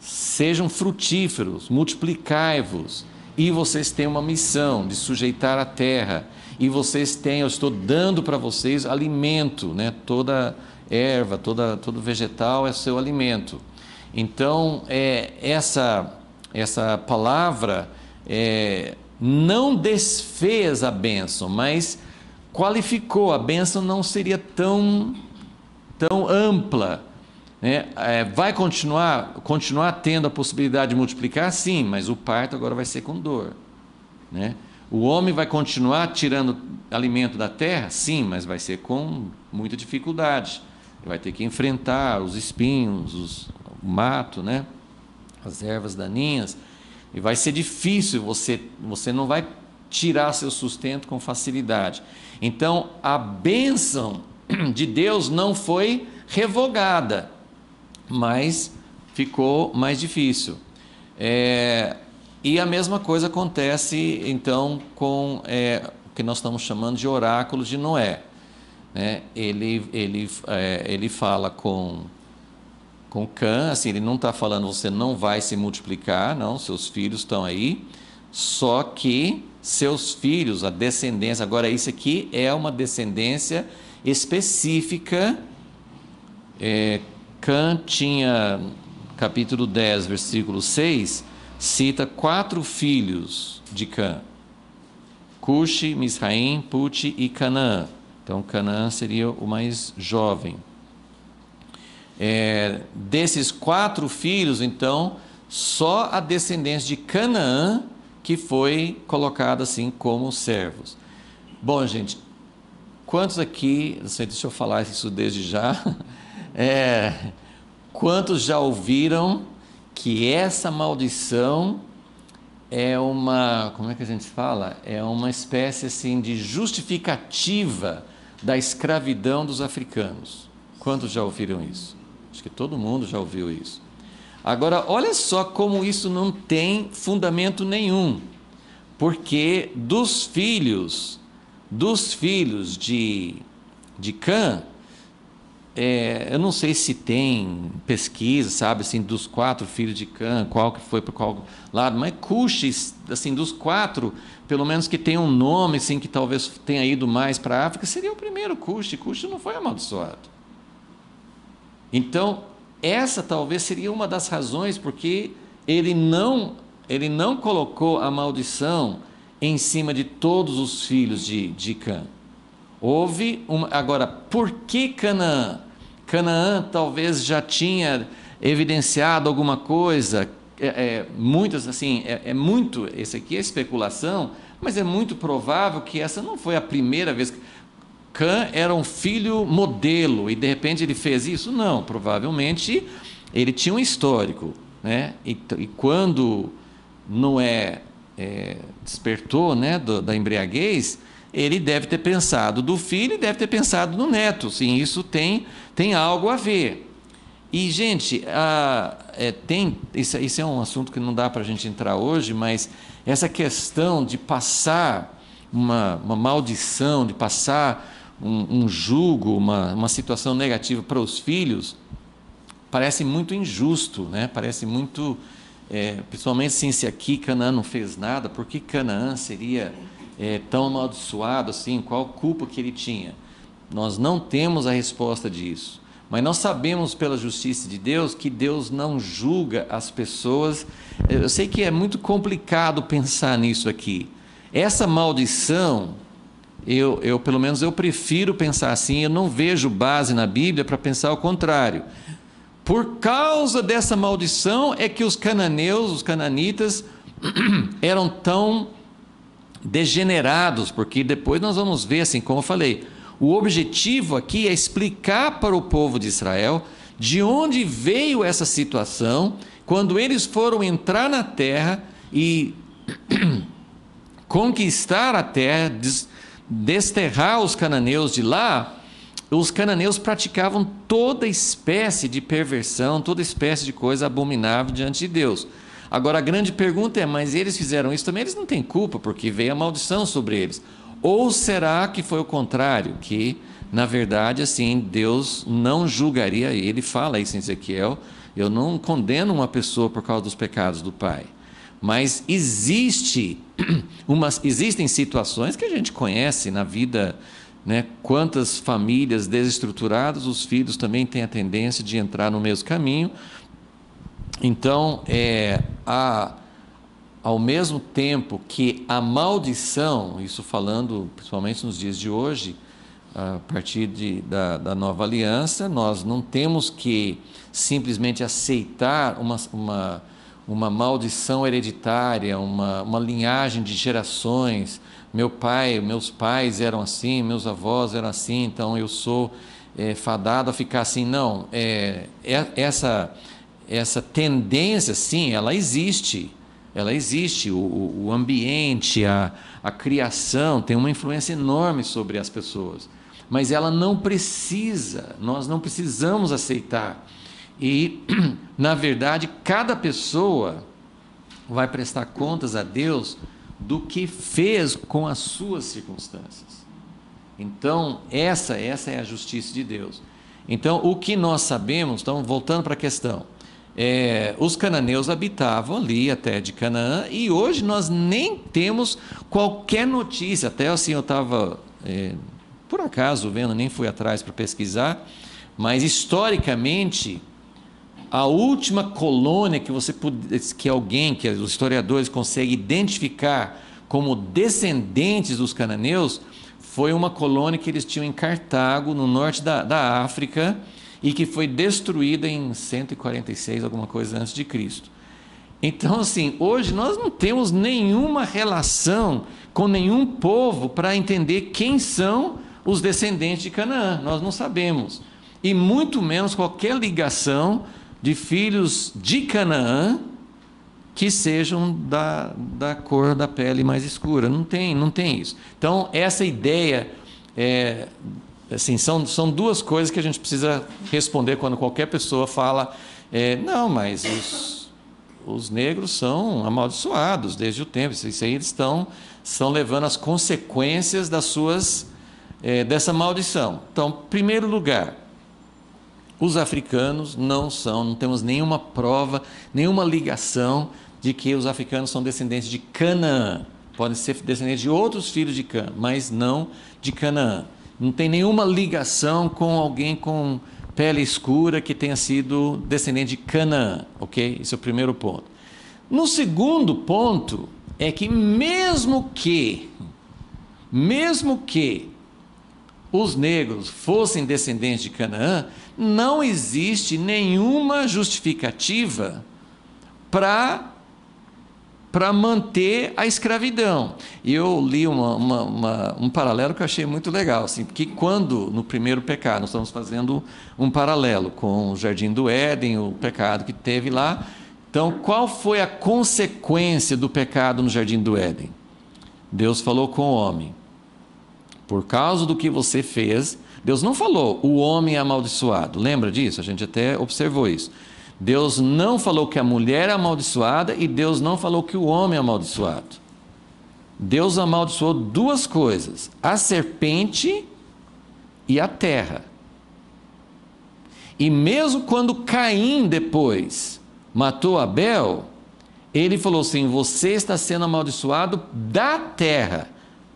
sejam frutíferos, multiplicai-vos, e vocês têm uma missão de sujeitar a terra, e vocês têm, eu estou dando para vocês alimento, né, toda erva, toda, todo vegetal é seu alimento. Então, é, essa, essa palavra é, não desfez a bênção, mas qualificou. A bênção não seria tão, tão ampla. Né? É, vai continuar, continuar tendo a possibilidade de multiplicar? Sim, mas o parto agora vai ser com dor. Né? O homem vai continuar tirando alimento da terra? Sim, mas vai ser com muita dificuldade vai ter que enfrentar os espinhos, os, o mato, né? as ervas daninhas, e vai ser difícil, você, você não vai tirar seu sustento com facilidade. Então, a bênção de Deus não foi revogada, mas ficou mais difícil. É, e a mesma coisa acontece, então, com é, o que nós estamos chamando de oráculo de Noé né, ele, ele, é, ele fala com com Cã, assim, ele não está falando você não vai se multiplicar, não, seus filhos estão aí, só que seus filhos, a descendência, agora isso aqui é uma descendência específica, é, Cã tinha, capítulo 10, versículo 6, cita quatro filhos de Cã, Cush, Misraim, Puti e Canaã, então, Canaã seria o mais jovem. É, desses quatro filhos, então, só a descendência de Canaã que foi colocada assim como servos. Bom, gente, quantos aqui, não sei, deixa eu falar isso desde já, é, quantos já ouviram que essa maldição é uma, como é que a gente fala? É uma espécie assim de justificativa da escravidão dos africanos. Quantos já ouviram isso? Acho que todo mundo já ouviu isso. Agora, olha só como isso não tem fundamento nenhum. Porque dos filhos, dos filhos de, de Cã, é, eu não sei se tem pesquisa, sabe, assim, dos quatro filhos de Cã, qual que foi para qual lado, mas Cuxes, assim, dos quatro, pelo menos que tenha um nome sim, que talvez tenha ido mais para a África, seria o primeiro Cush. Cush não foi amaldiçoado. Então, essa talvez seria uma das razões porque ele não, ele não colocou a maldição em cima de todos os filhos de, de Cã. Houve uma. Agora, por que Canaã? Canaã talvez já tinha evidenciado alguma coisa, é, é, muitas, assim, é, é, muito, esse aqui é especulação, mas é muito provável que essa não foi a primeira vez. Que... Cã era um filho modelo e de repente ele fez isso? Não, provavelmente ele tinha um histórico. Né? E, e quando Noé é, despertou né, do, da embriaguez, ele deve ter pensado do filho e deve ter pensado no neto. Sim, isso tem, tem algo a ver. E, gente, a, é, tem, isso, isso, é um assunto que não dá para a gente entrar hoje, mas essa questão de passar uma, uma maldição, de passar um, um jugo, uma, uma situação negativa para os filhos, parece muito injusto, né? parece muito. É, principalmente assim, se aqui Canaã não fez nada, por que Canaã seria é, tão amaldiçoado assim? Qual culpa que ele tinha? Nós não temos a resposta disso. Mas nós sabemos pela justiça de Deus que Deus não julga as pessoas. Eu sei que é muito complicado pensar nisso aqui. Essa maldição, eu, eu pelo menos eu prefiro pensar assim, eu não vejo base na Bíblia para pensar o contrário. Por causa dessa maldição é que os cananeus, os cananitas, eram tão degenerados, porque depois nós vamos ver, assim como eu falei, o objetivo aqui é explicar para o povo de Israel de onde veio essa situação quando eles foram entrar na terra e conquistar a terra, desterrar os cananeus de lá. Os cananeus praticavam toda espécie de perversão, toda espécie de coisa abominável diante de Deus. Agora a grande pergunta é: mas eles fizeram isso também? Eles não têm culpa, porque veio a maldição sobre eles. Ou será que foi o contrário, que na verdade assim Deus não julgaria ele fala isso em Ezequiel, eu não condeno uma pessoa por causa dos pecados do pai. Mas existe existem situações que a gente conhece na vida, né? Quantas famílias desestruturadas, os filhos também têm a tendência de entrar no mesmo caminho. Então, é, a, ao mesmo tempo que a maldição, isso falando principalmente nos dias de hoje, a partir de, da, da, nova aliança, nós não temos que simplesmente aceitar uma, uma, uma maldição hereditária, uma, uma linhagem de gerações. Meu pai, meus pais eram assim, meus avós eram assim, então eu sou é, fadado a ficar assim. Não, é, é, essa, essa tendência, sim, ela existe ela existe, o, o ambiente, a, a criação tem uma influência enorme sobre as pessoas, mas ela não precisa, nós não precisamos aceitar. E, na verdade, cada pessoa vai prestar contas a Deus do que fez com as suas circunstâncias. Então, essa, essa é a justiça de Deus. Então, o que nós sabemos, então, voltando para a questão, é, os cananeus habitavam ali até de Canaã e hoje nós nem temos qualquer notícia. Até assim eu estava, é, por acaso, vendo, nem fui atrás para pesquisar, mas historicamente a última colônia que você que alguém, que os historiadores conseguem identificar como descendentes dos cananeus, foi uma colônia que eles tinham em Cartago, no norte da, da África e que foi destruída em 146 alguma coisa antes de Cristo. Então, assim, hoje nós não temos nenhuma relação com nenhum povo para entender quem são os descendentes de Canaã. Nós não sabemos. E muito menos qualquer ligação de filhos de Canaã que sejam da, da cor da pele mais escura. Não tem, não tem isso. Então, essa ideia é, Assim, são, são duas coisas que a gente precisa responder quando qualquer pessoa fala: é, não, mas os, os negros são amaldiçoados desde o tempo, isso aí eles estão, são levando as consequências das suas, é, dessa maldição. Então, primeiro lugar, os africanos não são, não temos nenhuma prova, nenhuma ligação de que os africanos são descendentes de Canaã. Podem ser descendentes de outros filhos de Canaã, mas não de Canaã não tem nenhuma ligação com alguém com pele escura que tenha sido descendente de Canaã, ok? Esse é o primeiro ponto. No segundo ponto é que mesmo que mesmo que os negros fossem descendentes de Canaã, não existe nenhuma justificativa para para manter a escravidão. E eu li uma, uma, uma, um paralelo que eu achei muito legal, assim, porque quando no primeiro pecado, nós estamos fazendo um paralelo com o Jardim do Éden, o pecado que teve lá. Então, qual foi a consequência do pecado no Jardim do Éden? Deus falou com o homem. Por causa do que você fez, Deus não falou o homem é amaldiçoado. Lembra disso? A gente até observou isso. Deus não falou que a mulher é amaldiçoada e Deus não falou que o homem é amaldiçoado. Deus amaldiçoou duas coisas: a serpente e a terra. E mesmo quando Caim depois matou Abel, ele falou assim: Você está sendo amaldiçoado da terra,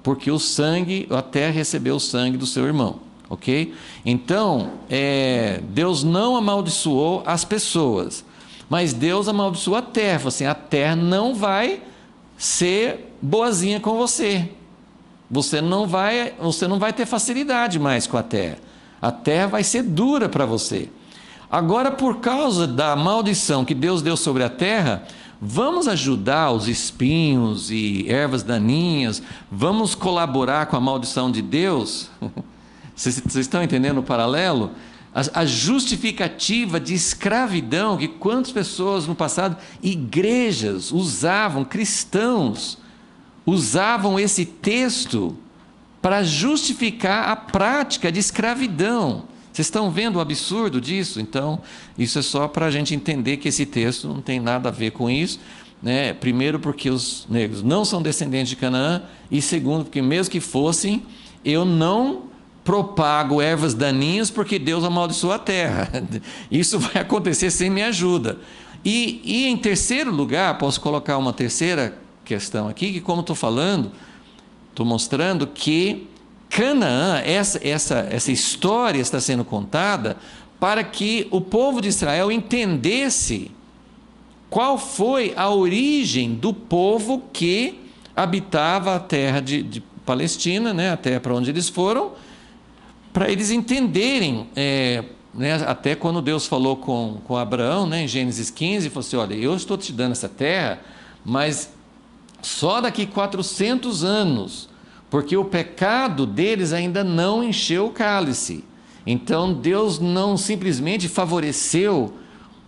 porque o sangue, a terra recebeu o sangue do seu irmão ok? Então, é, Deus não amaldiçoou as pessoas, mas Deus amaldiçoou a terra. Assim, a terra não vai ser boazinha com você. Você não vai, você não vai ter facilidade mais com a terra. A terra vai ser dura para você. Agora, por causa da maldição que Deus deu sobre a terra, vamos ajudar os espinhos e ervas daninhas, vamos colaborar com a maldição de Deus? Vocês, vocês estão entendendo o paralelo? A, a justificativa de escravidão que quantas pessoas no passado, igrejas, usavam, cristãos, usavam esse texto para justificar a prática de escravidão. Vocês estão vendo o absurdo disso? Então, isso é só para a gente entender que esse texto não tem nada a ver com isso. Né? Primeiro, porque os negros não são descendentes de Canaã, e segundo, porque mesmo que fossem, eu não propago ervas daninhas porque Deus amaldiçoou a terra. Isso vai acontecer sem minha ajuda. E, e em terceiro lugar, posso colocar uma terceira questão aqui, que como estou falando, estou mostrando que Canaã, essa, essa, essa história está sendo contada para que o povo de Israel entendesse qual foi a origem do povo que habitava a terra de, de Palestina, né, a terra para onde eles foram, para eles entenderem, é, né, até quando Deus falou com, com Abraão, né, em Gênesis 15, falou assim: olha, eu estou te dando essa terra, mas só daqui 400 anos, porque o pecado deles ainda não encheu o cálice. Então Deus não simplesmente favoreceu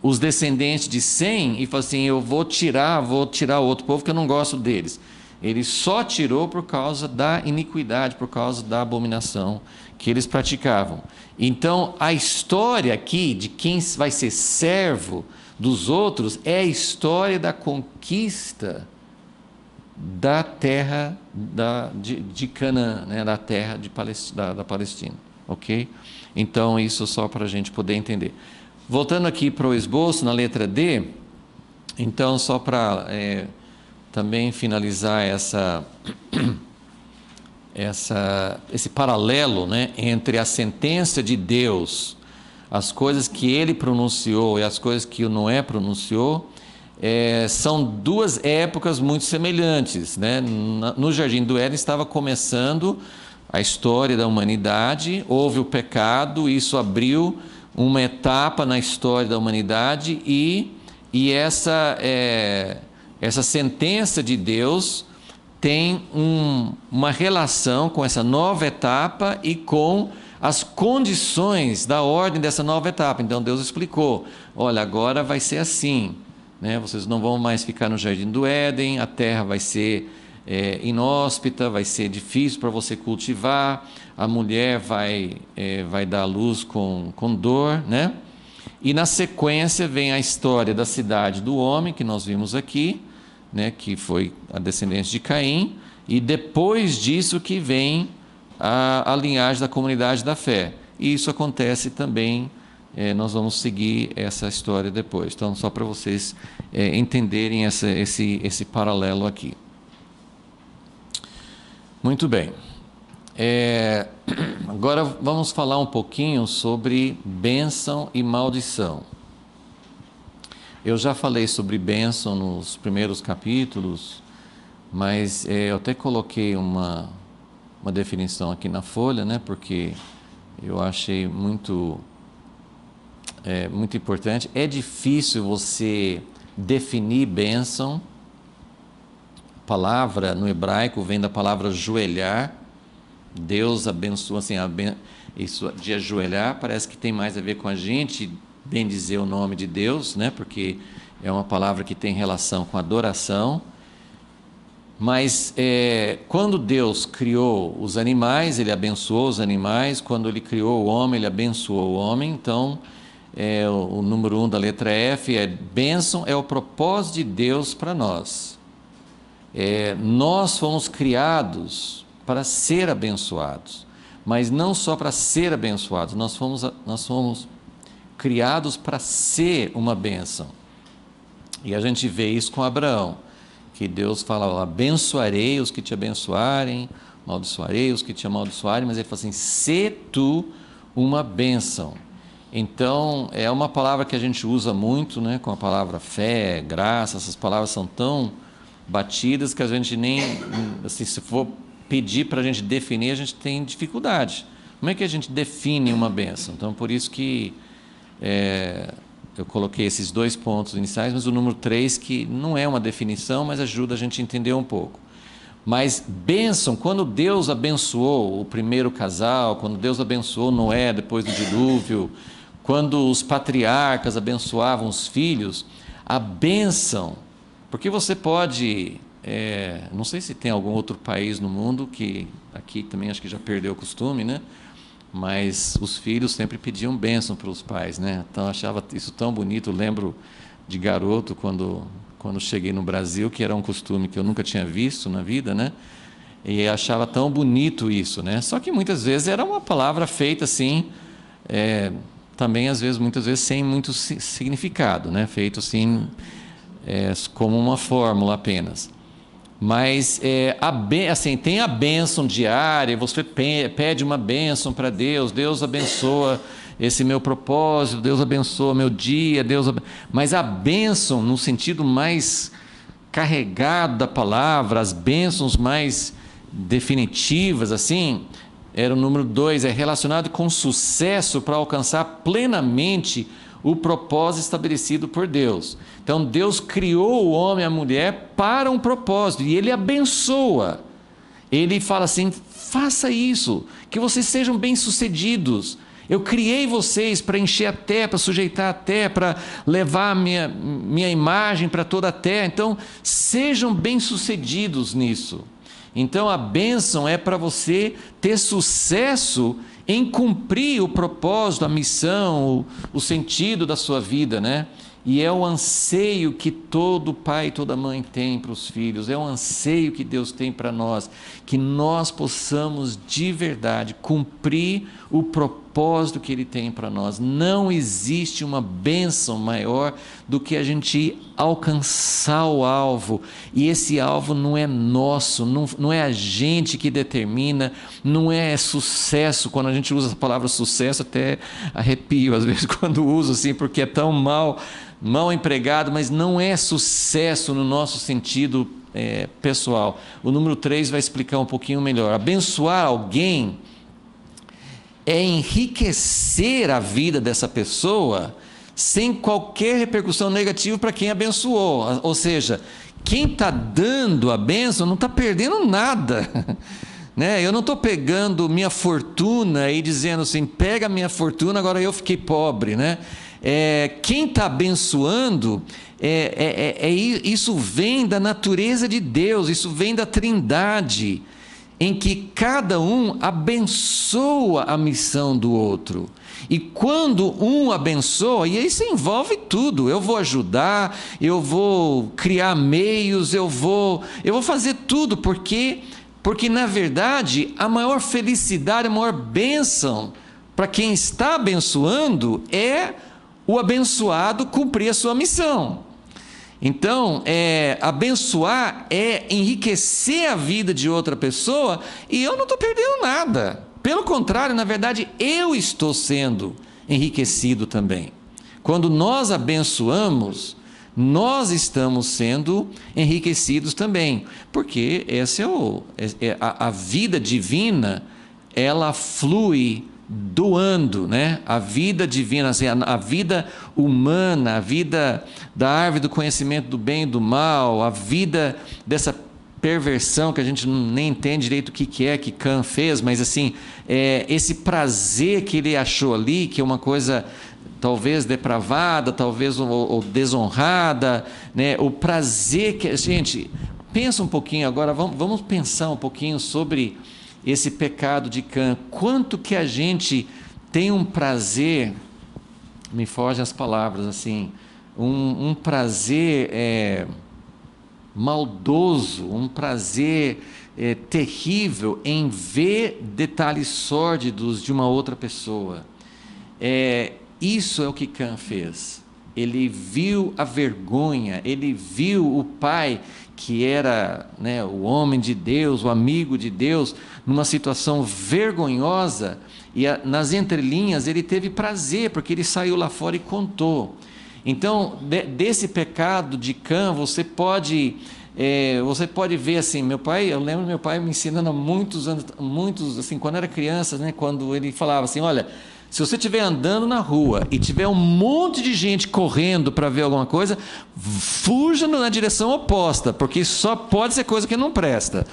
os descendentes de Sem e falou assim: eu vou tirar, vou tirar outro povo que eu não gosto deles. Ele só tirou por causa da iniquidade, por causa da abominação que eles praticavam. Então, a história aqui de quem vai ser servo dos outros é a história da conquista da terra da, de, de Canaã, né? da terra de Palestina, da, da Palestina. Ok? Então, isso só para a gente poder entender. Voltando aqui para o esboço, na letra D, então, só para é, eh, também finalizar essa. essa, esse paralelo né, entre a sentença de Deus, as coisas que ele pronunciou e as coisas que o Noé pronunciou, é, são duas épocas muito semelhantes. Né? No Jardim do Éden estava começando a história da humanidade, houve o pecado, isso abriu uma etapa na história da humanidade e, e essa, é, essa sentença de Deus tem um, uma relação com essa nova etapa e com as condições da ordem dessa nova etapa. Então Deus explicou: olha, agora vai ser assim, né? vocês não vão mais ficar no jardim do Éden, a terra vai ser é, inóspita, vai ser difícil para você cultivar, a mulher vai, é, vai dar à luz com, com dor, né? E na sequência vem a história da cidade do homem, que nós vimos aqui, né, que foi a descendência de Caim, e depois disso que vem a, a linhagem da comunidade da fé. E isso acontece também, é, nós vamos seguir essa história depois. Então, só para vocês é, entenderem essa, esse, esse paralelo aqui. Muito bem. É, agora vamos falar um pouquinho sobre bênção e maldição. Eu já falei sobre bênção nos primeiros capítulos, mas é, eu até coloquei uma, uma definição aqui na folha, né? Porque eu achei muito é, muito importante. É difícil você definir bênção. A palavra no hebraico vem da palavra joelhar. Deus abençoa, assim, aben... isso de ajoelhar parece que tem mais a ver com a gente bendizer o nome de Deus, né? Porque é uma palavra que tem relação com adoração. Mas é, quando Deus criou os animais, Ele abençoou os animais. Quando Ele criou o homem, Ele abençoou o homem. Então, é, o, o número um da letra F é bênção, é o propósito de Deus para nós. É, nós fomos criados para ser abençoados, mas não só para ser abençoados, nós fomos, nós fomos criados para ser uma bênção. E a gente vê isso com Abraão, que Deus fala: abençoarei os que te abençoarem, amaldiçoarei os que te amaldiçoarem, mas ele fala assim: se tu uma bênção. Então, é uma palavra que a gente usa muito, né, com a palavra fé, graça, essas palavras são tão batidas que a gente nem, assim, se for pedir para a gente definir, a gente tem dificuldade. Como é que a gente define uma bênção? Então, por isso que é, eu coloquei esses dois pontos iniciais, mas o número três que não é uma definição, mas ajuda a gente a entender um pouco. Mas bênção, quando Deus abençoou o primeiro casal, quando Deus abençoou Noé depois do dilúvio, quando os patriarcas abençoavam os filhos, a bênção, porque você pode, é, não sei se tem algum outro país no mundo que aqui também acho que já perdeu o costume, né? mas os filhos sempre pediam bênção para os pais, né? Então achava isso tão bonito. Lembro de garoto quando quando cheguei no Brasil, que era um costume que eu nunca tinha visto na vida, né? E achava tão bonito isso, né? Só que muitas vezes era uma palavra feita assim, é, também às vezes muitas vezes sem muito significado, né? Feito assim é, como uma fórmula apenas. Mas é, a, assim, tem a bênção diária, você pede uma bênção para Deus, Deus abençoa esse meu propósito, Deus abençoa meu dia, Deus Mas a bênção, no sentido mais carregado da palavra, as bênçãos mais definitivas, assim, era o número dois, é relacionado com sucesso para alcançar plenamente o propósito estabelecido por Deus. Então Deus criou o homem e a mulher para um propósito e ele abençoa. Ele fala assim: faça isso, que vocês sejam bem-sucedidos. Eu criei vocês para encher a terra, para sujeitar a terra, para levar a minha, minha imagem para toda a terra. Então, sejam bem-sucedidos nisso. Então, a bênção é para você ter sucesso em cumprir o propósito, a missão, o, o sentido da sua vida, né? E é o anseio que todo pai e toda mãe tem para os filhos, é o anseio que Deus tem para nós, que nós possamos de verdade cumprir o propósito propósito que Ele tem para nós. Não existe uma bênção maior do que a gente alcançar o alvo. E esse alvo não é nosso, não, não é a gente que determina, não é sucesso. Quando a gente usa a palavra sucesso, até arrepio às vezes quando uso assim, porque é tão mal, mal empregado, mas não é sucesso no nosso sentido é, pessoal. O número 3 vai explicar um pouquinho melhor. Abençoar alguém é enriquecer a vida dessa pessoa sem qualquer repercussão negativa para quem abençoou. Ou seja, quem está dando a benção não está perdendo nada. Né? Eu não estou pegando minha fortuna e dizendo assim, pega minha fortuna, agora eu fiquei pobre. Né? É, quem está abençoando, é, é, é, é isso vem da natureza de Deus, isso vem da trindade em que cada um abençoa a missão do outro. E quando um abençoa, e isso envolve tudo. Eu vou ajudar, eu vou criar meios, eu vou, eu vou fazer tudo porque porque na verdade a maior felicidade, a maior bênção para quem está abençoando é o abençoado cumprir a sua missão. Então, é, abençoar é enriquecer a vida de outra pessoa e eu não estou perdendo nada. Pelo contrário, na verdade, eu estou sendo enriquecido também. Quando nós abençoamos, nós estamos sendo enriquecidos também, porque essa é, o, é, é a, a vida divina, ela flui doando né, a vida divina, assim, a, vida humana, a vida da árvore do conhecimento do bem e do mal, a vida dessa perversão que a gente nem entende direito o que, que é que Kant fez, mas assim, é, esse prazer que ele achou ali, que é uma coisa talvez depravada, talvez ou, ou desonrada, né? o prazer que. Gente, pensa um pouquinho agora, vamos, vamos pensar um pouquinho sobre esse pecado de Cã, quanto que a gente tem um prazer, me fogem as palavras assim, um, um prazer é, maldoso, um prazer é, terrível em ver detalhes sórdidos de uma outra pessoa. É, isso é o que Cã fez. Ele viu a vergonha, ele viu o pai que era né, o homem de Deus, o amigo de Deus, numa situação vergonhosa, e a, nas entrelinhas ele teve prazer, porque ele saiu lá fora e contou. Então, de, desse pecado de Cã, você pode. É, você pode ver assim, meu pai, eu lembro meu pai me ensinando há muitos anos, muitos, assim, quando era criança, né, quando ele falava assim, olha, se você estiver andando na rua e tiver um monte de gente correndo para ver alguma coisa, fuja na direção oposta, porque só pode ser coisa que não presta.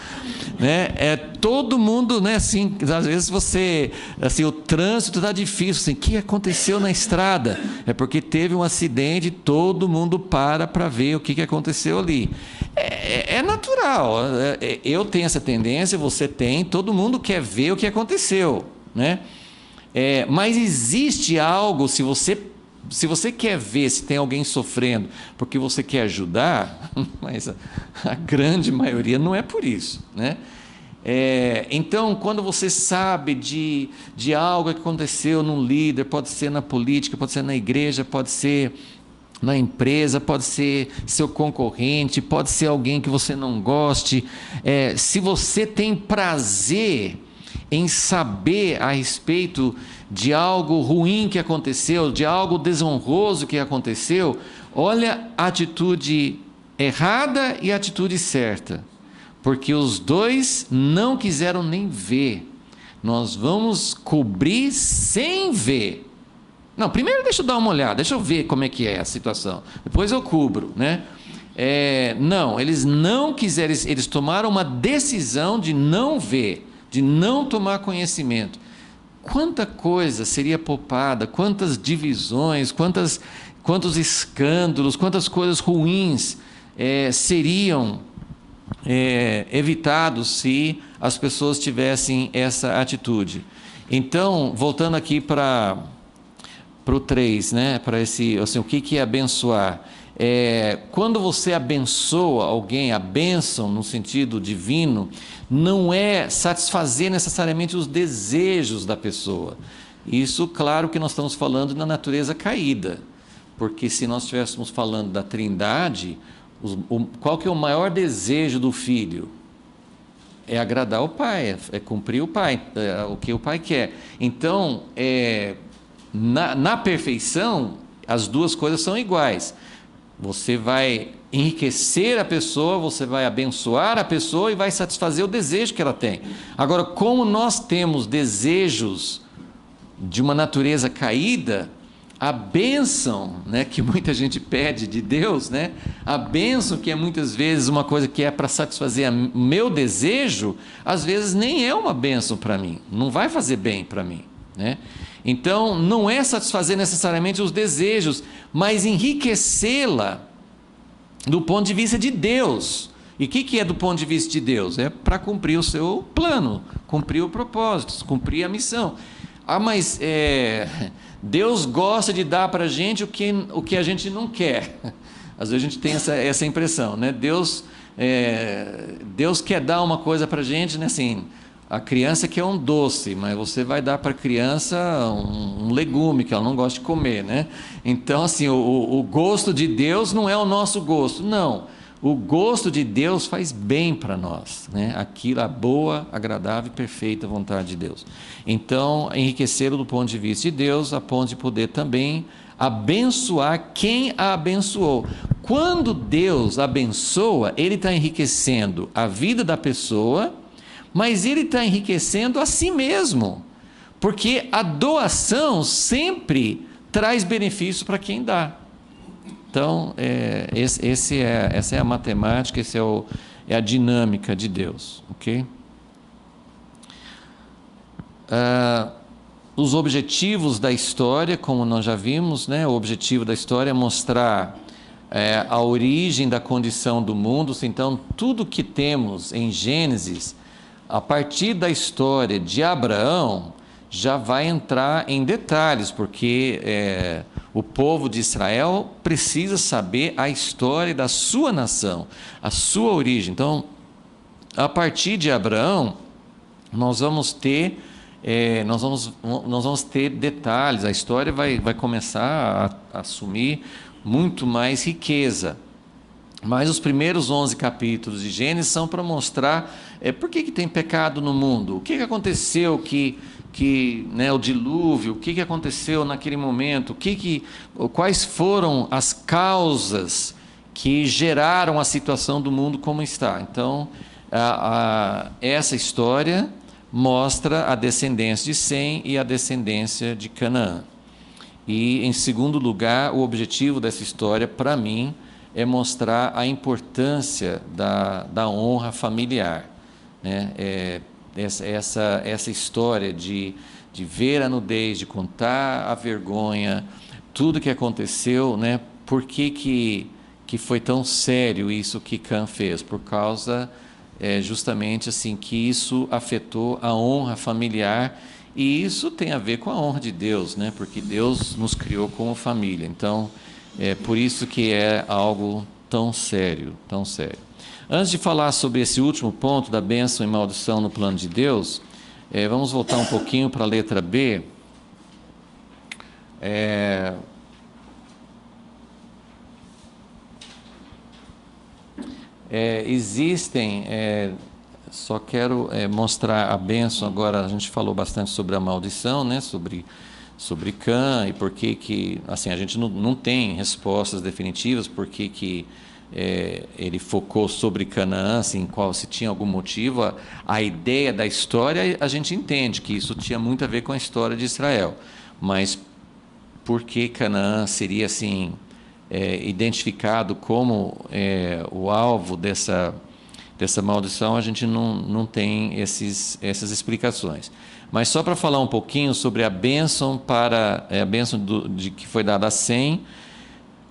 Né? É todo mundo, né? Assim, às vezes você, assim, o trânsito está difícil. Assim, o que aconteceu na estrada? É porque teve um acidente. Todo mundo para para ver o que, que aconteceu ali. É, é, é natural. É, é, eu tenho essa tendência, você tem. Todo mundo quer ver o que aconteceu, né? É, mas existe algo, se você, se você quer ver se tem alguém sofrendo porque você quer ajudar, mas a, a grande maioria não é por isso, né? É, então, quando você sabe de, de algo que aconteceu num líder, pode ser na política, pode ser na igreja, pode ser na empresa, pode ser seu concorrente, pode ser alguém que você não goste, é, se você tem prazer em saber a respeito de algo ruim que aconteceu, de algo desonroso que aconteceu, olha a atitude errada e a atitude certa, porque os dois não quiseram nem ver. Nós vamos cobrir sem ver. Não, primeiro deixa eu dar uma olhada, deixa eu ver como é que é a situação. Depois eu cubro, né? É, não, eles não quiseram, eles tomaram uma decisão de não ver de não tomar conhecimento, quanta coisa seria poupada, quantas divisões, quantas, quantos escândalos, quantas coisas ruins é, seriam é, evitados se as pessoas tivessem essa atitude. Então, voltando aqui para o 3, né, para esse, assim, o que, que é abençoar? É, quando você abençoa alguém, a bênção no sentido divino, não é satisfazer necessariamente os desejos da pessoa. Isso, claro, que nós estamos falando na natureza caída, porque se nós estivéssemos falando da Trindade, os, o, qual que é o maior desejo do filho? É agradar o pai, é, é cumprir o pai, é, o que o pai quer. Então, é, na, na perfeição, as duas coisas são iguais. Você vai enriquecer a pessoa, você vai abençoar a pessoa e vai satisfazer o desejo que ela tem. Agora, como nós temos desejos de uma natureza caída, a bênção né, que muita gente pede de Deus, né, a bênção que é muitas vezes uma coisa que é para satisfazer o meu desejo, às vezes nem é uma bênção para mim, não vai fazer bem para mim. Né? Então, não é satisfazer necessariamente os desejos, mas enriquecê-la do ponto de vista de Deus. E o que, que é do ponto de vista de Deus? É para cumprir o seu plano, cumprir o propósito, cumprir a missão. Ah, mas é, Deus gosta de dar para a gente o que, o que a gente não quer. Às vezes a gente tem essa, essa impressão, né? Deus, é, Deus quer dar uma coisa para a gente, né? Assim, a criança quer é um doce, mas você vai dar para a criança um, um, legume que ela não gosta de comer, né? Então, assim, o, o gosto de Deus não é o nosso gosto, não. O gosto de Deus faz bem para nós, né? Aquilo, a boa, agradável e perfeita vontade de Deus. Então, enriquecê-lo do ponto de vista de Deus, a ponto de poder também abençoar quem a abençoou. Quando Deus abençoa, ele está enriquecendo a vida da pessoa mas ele está enriquecendo a si mesmo, porque a doação sempre traz benefício para quem dá. Então, é, esse, esse é, essa é a matemática, essa é, o, é a dinâmica de Deus, ok? Ah, os objetivos da história, como nós já vimos, né? o objetivo da história é mostrar é, a origem da condição do mundo. Então, tudo que temos em Gênesis a partir da história de Abraão, já vai entrar em detalhes, porque é, o povo de Israel precisa saber a história da sua nação, a sua origem. Então, a partir de Abraão, nós vamos ter. É, nós, vamos, nós vamos ter detalhes, a história vai, vai começar a, a assumir muito mais riqueza. Mas os primeiros 11 capítulos de Gênesis são para mostrar é, por que, que tem pecado no mundo? O que, que aconteceu que, que né, o dilúvio? O que, que aconteceu naquele momento? O que que, quais foram as causas que geraram a situação do mundo como está? Então, a, a, essa história mostra a descendência de Sem e a descendência de Canaã. E, em segundo lugar, o objetivo dessa história, para mim, é mostrar a importância da, da honra familiar. Né? É, essa, essa, essa história de, de ver a nudez, de contar a vergonha, tudo que aconteceu, né? por que, que, que foi tão sério isso que Khan fez? Por causa é, justamente assim que isso afetou a honra familiar e isso tem a ver com a honra de Deus, né? porque Deus nos criou como família. Então, é por isso que é algo tão sério, tão sério. Antes de falar sobre esse último ponto da bênção e maldição no plano de Deus, é, vamos voltar um pouquinho para a letra B. É... É, existem, só quero mostrar a bênção agora. A gente falou bastante sobre a maldição, né? Sobre sobre Cã e por que que, assim, a gente não, não tem respostas definitivas por que que é, ele focou sobre Canaã, assim, qual se tinha algum motivo, a, a ideia da história, a gente entende que isso tinha muito a ver com a história de Israel. Mas por que Canaã seria assim é, identificado como é, o alvo dessa, dessa maldição, a gente não, não tem esses, essas explicações. Mas só para falar um pouquinho sobre a bênção para é, a bênção do, de que foi dada a 100,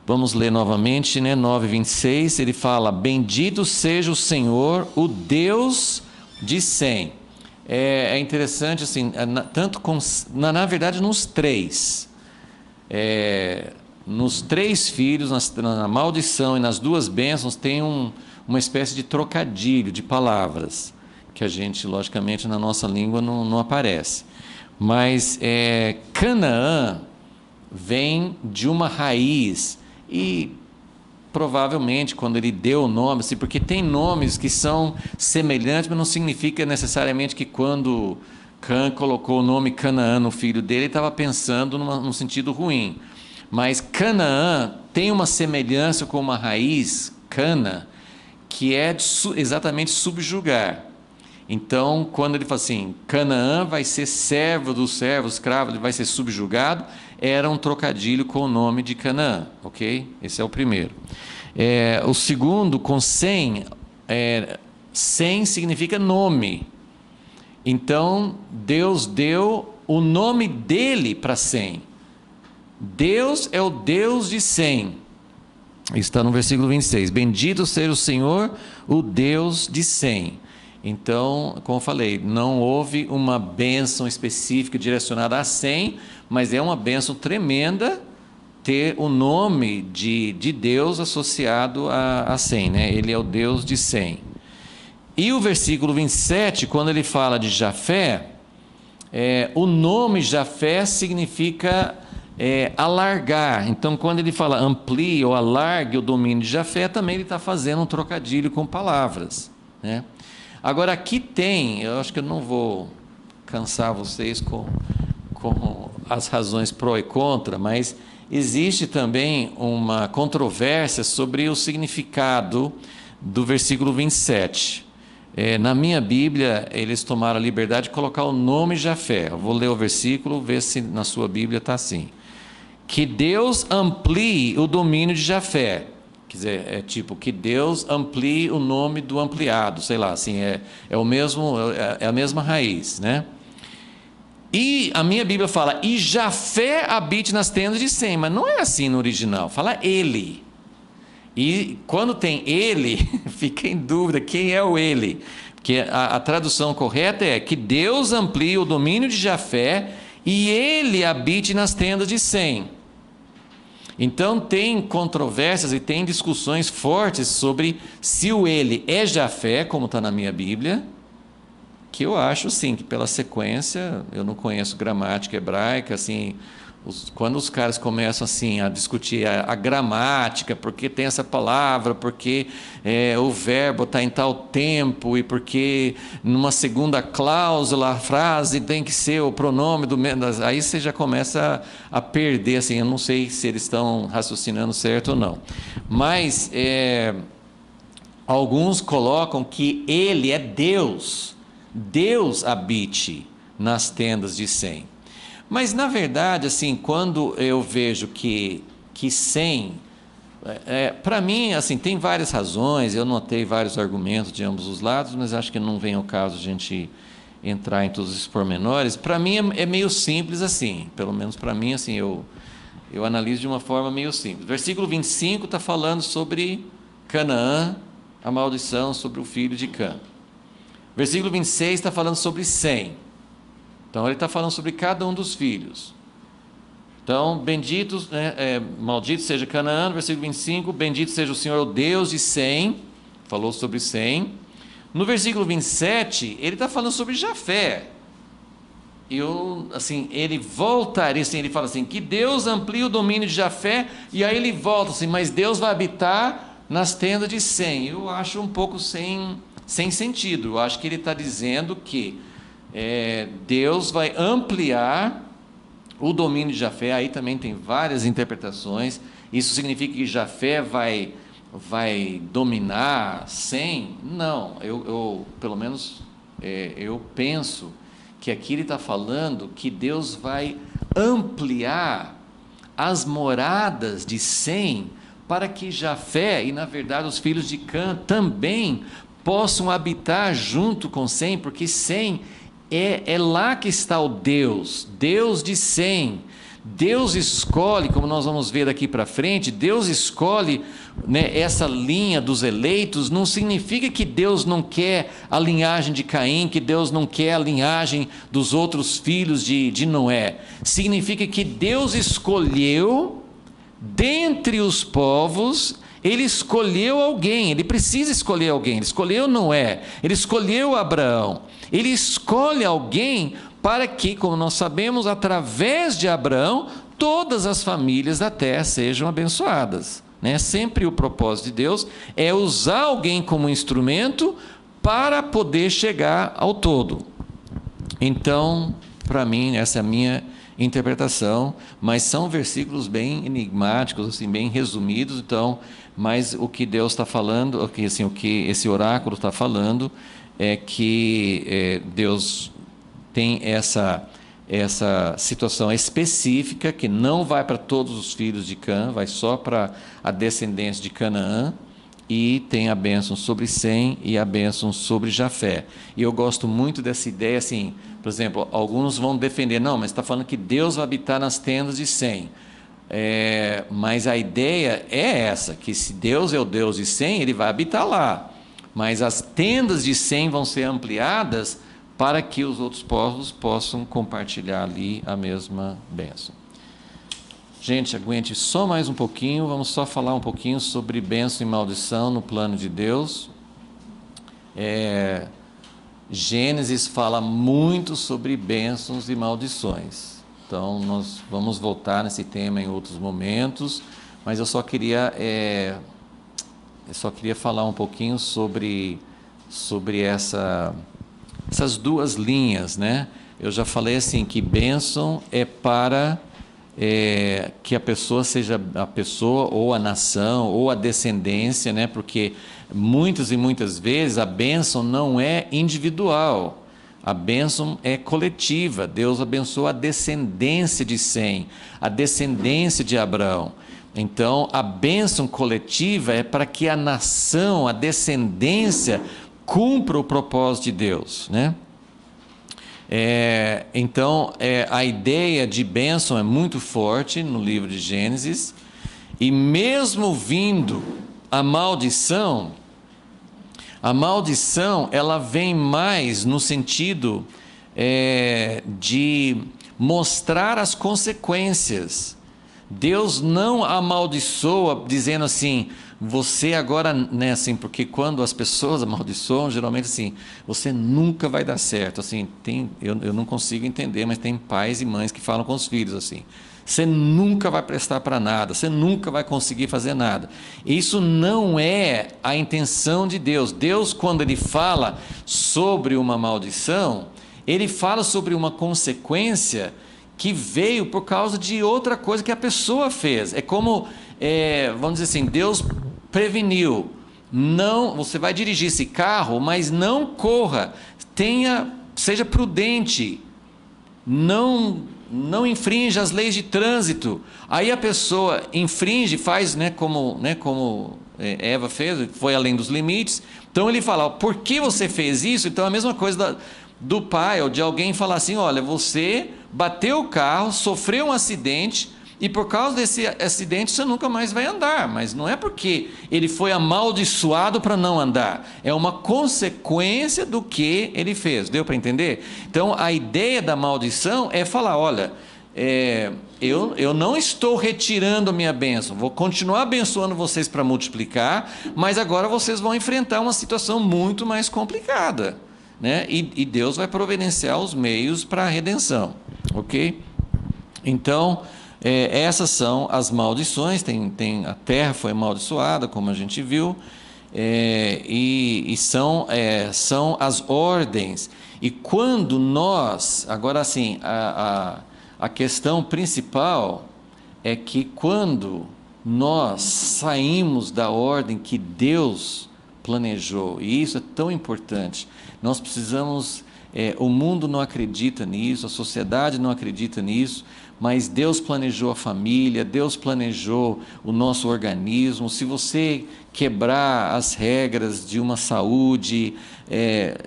Vamos ler novamente, né? 26, ele fala: Bendito seja o Senhor, o Deus de Sem. É, é, interessante assim, é, tanto com, na, na verdade nos três, é, nos três filhos, nas, na maldição e nas duas bênçãos tem um, uma espécie de trocadilho de palavras que a gente logicamente na nossa língua não, não aparece. Mas é, Canaã vem de uma raiz e provavelmente quando ele deu o nome, assim, porque tem nomes que são semelhantes, mas não significa necessariamente que quando Cã colocou o nome Canaã no filho dele, ele estava pensando numa, num sentido ruim. Mas Canaã tem uma semelhança com uma raiz, cana, que é exatamente subjugar. Então, quando ele fala assim, Canaã vai ser servo dos servos, escravo, ele vai ser subjugado, era um trocadilho com o nome de Canaã, ok? Esse é o primeiro. É, o segundo, com Sem, é, Sem significa nome. Então, Deus deu o nome dele para Sem. Deus é o Deus de Sem. Está no versículo 26. Bendito seja o Senhor, o Deus de Sem então, como eu falei, não houve uma bênção específica direcionada a 100, mas é uma bênção tremenda ter o nome de, de Deus associado a, a 100, né? Ele é o Deus de 100. E o versículo 27, quando ele fala de Jafé, é, o nome Jafé significa é, alargar. Então, quando ele fala amplie ou alargue o domínio de Jafé, também ele está fazendo um trocadilho com palavras, né? Agora, aqui tem, eu acho que eu não vou cansar vocês com, com as razões pró e contra, mas existe também uma controvérsia sobre o significado do versículo 27. É, na minha Bíblia, eles tomaram a liberdade de colocar o nome Jafé. Eu vou ler o versículo, ver se na sua Bíblia está assim. Que Deus amplie o domínio de Jafé Quer dizer, é tipo que Deus amplie o nome do ampliado, sei lá, assim, é, é, o mesmo, é, é a mesma raiz, né? E a minha Bíblia fala, e Jafé habite nas tendas de Sem, mas não é assim no original, fala ele. E quando tem ele, fica em dúvida quem é o ele. Porque a, a tradução correta é que Deus amplie o domínio de Jafé e ele habite nas tendas de Sem. Então tem controvérsias e tem discussões fortes sobre se o ele é Jafé, como está na minha Bíblia, que eu acho sim, que pela sequência, eu não conheço gramática hebraica, assim, os, quando os caras começam assim a discutir a, a gramática, porque tem essa palavra, porque é, o verbo está em tal tempo e porque numa segunda cláusula a frase tem que ser o pronome do menos, aí você já começa a, a perder assim. Eu não sei se eles estão raciocinando certo ou não, mas é, alguns colocam que ele é Deus, Deus habite nas tendas de cem. Mas na verdade, assim, quando eu vejo que que sem, é, é para mim, assim, tem várias razões, eu notei vários argumentos de ambos os lados, mas acho que não vem ao caso a gente entrar em todos os pormenores. Para mim é, é meio simples assim, pelo menos para mim, assim, eu, eu analiso de uma forma meio simples. Versículo 25 está falando sobre Canaã, a maldição sobre o filho de Cã. Versículo 26 está falando sobre Sem. Então ele está falando sobre cada um dos filhos. Então, benditos, né, é, maldito seja Canaã, versículo 25, bendito seja o Senhor, o Deus de Sem, falou sobre Sem. No versículo 27, ele está falando sobre Jafé. E assim, ele voltaria, assim, ele fala assim, que Deus amplie o domínio de Jafé, e aí ele volta assim, mas Deus vai habitar nas tendas de Sem. Eu acho um pouco sem, sem sentido, eu acho que ele está dizendo que é, Deus vai ampliar o domínio de Jafé. Aí também tem várias interpretações. Isso significa que Jafé vai, vai dominar sem? Não, eu, eu pelo menos é, eu penso que aqui ele está falando que Deus vai ampliar as moradas de Sem para que Jafé e na verdade os filhos de Cã também possam habitar junto com Sem, porque Sem é, é lá que está o Deus, Deus de Sem. Deus escolhe, como nós vamos ver daqui para frente, Deus escolhe né, essa linha dos eleitos, não significa que Deus não quer a linhagem de Caim, que Deus não quer a linhagem dos outros filhos de, de Noé. Significa que Deus escolheu, dentre os povos, ele escolheu alguém, ele precisa escolher alguém, ele escolheu Noé, ele escolheu Abraão. Ele escolhe alguém para que, como nós sabemos, através de Abraão, todas as famílias da terra sejam abençoadas. Né? Sempre o propósito de Deus é usar alguém como instrumento para poder chegar ao todo. Então, para mim, essa é a minha interpretação, mas são versículos bem enigmáticos, assim, bem resumidos. Então, mas o que Deus está falando, assim, o que esse oráculo está falando é que é, Deus tem essa, essa situação específica que não vai para todos os filhos de Cã, vai só para a descendência de Canaã, e tem a bênção sobre Sem e a bênção sobre Jafé. E eu gosto muito dessa ideia, assim, por exemplo, alguns vão defender, não, mas está falando que Deus vai habitar nas tendas de Sem. É, mas a ideia é essa, que se Deus é o Deus de Sem, ele vai habitar lá mas as tendas de 100 vão ser ampliadas para que os outros povos possam compartilhar ali a mesma bênção. Gente, aguente só mais um pouquinho, vamos só falar um pouquinho sobre bênção e maldição no plano de Deus. É, Gênesis fala muito sobre bênçãos e maldições. Então, nós vamos voltar nesse tema em outros momentos, mas eu só queria é, eu só queria falar um pouquinho sobre, sobre essa, essas duas linhas, né? Eu já falei assim que bênção é para é, que a pessoa seja a pessoa ou a nação ou a descendência, né? Porque muitas e muitas vezes a bênção não é individual. A bênção é coletiva. Deus abençoa a descendência de Sem, a descendência de Abraão. Então, a bênção coletiva é para que a nação, a descendência, cumpra o propósito de Deus, né? É, então, é, a ideia de bênção é muito forte no livro de Gênesis, e mesmo vindo a maldição, a maldição ela vem mais no sentido é, de mostrar as consequências Deus não amaldiçoa dizendo assim, você agora, né, assim, porque quando as pessoas amaldiçoam, geralmente assim, você nunca vai dar certo, assim, tem, eu, eu não consigo entender, mas tem pais e mães que falam com os filhos assim, você nunca vai prestar para nada, você nunca vai conseguir fazer nada. Isso não é a intenção de Deus. Deus, quando ele fala sobre uma maldição, ele fala sobre uma consequência que veio por causa de outra coisa que a pessoa fez. É como, é, vamos dizer assim, Deus preveniu. Não, você vai dirigir esse carro, mas não corra. Tenha, seja prudente. Não, não infrinja as leis de trânsito. Aí a pessoa infringe, faz, né, como, né, como é, Eva fez, foi além dos limites. Então ele fala: por que você fez isso? Então é a mesma coisa da, do pai ou de alguém falar assim: olha, você bateu o carro, sofreu um acidente, e por causa desse acidente você nunca mais vai andar. Mas não é porque ele foi amaldiçoado para não andar. É uma consequência do que ele fez. Deu para entender? Então a ideia da maldição é falar: olha, é, eu, eu não estou retirando a minha bênção. Vou continuar abençoando vocês para multiplicar, mas agora vocês vão enfrentar uma situação muito mais complicada né? E, e Deus vai providenciar os meios para a redenção, ok? Então, é, essas são as maldições. Tem, tem, a terra foi amaldiçoada, como a gente viu, é, e, e, são, é, são as ordens. E quando nós, agora assim, a, a, a questão principal é que quando nós saímos da ordem que Deus planejou, e isso é tão importante, nós precisamos. É, o mundo não acredita nisso, a sociedade não acredita nisso, mas Deus planejou a família, Deus planejou o nosso organismo. Se você quebrar as regras de uma saúde, é,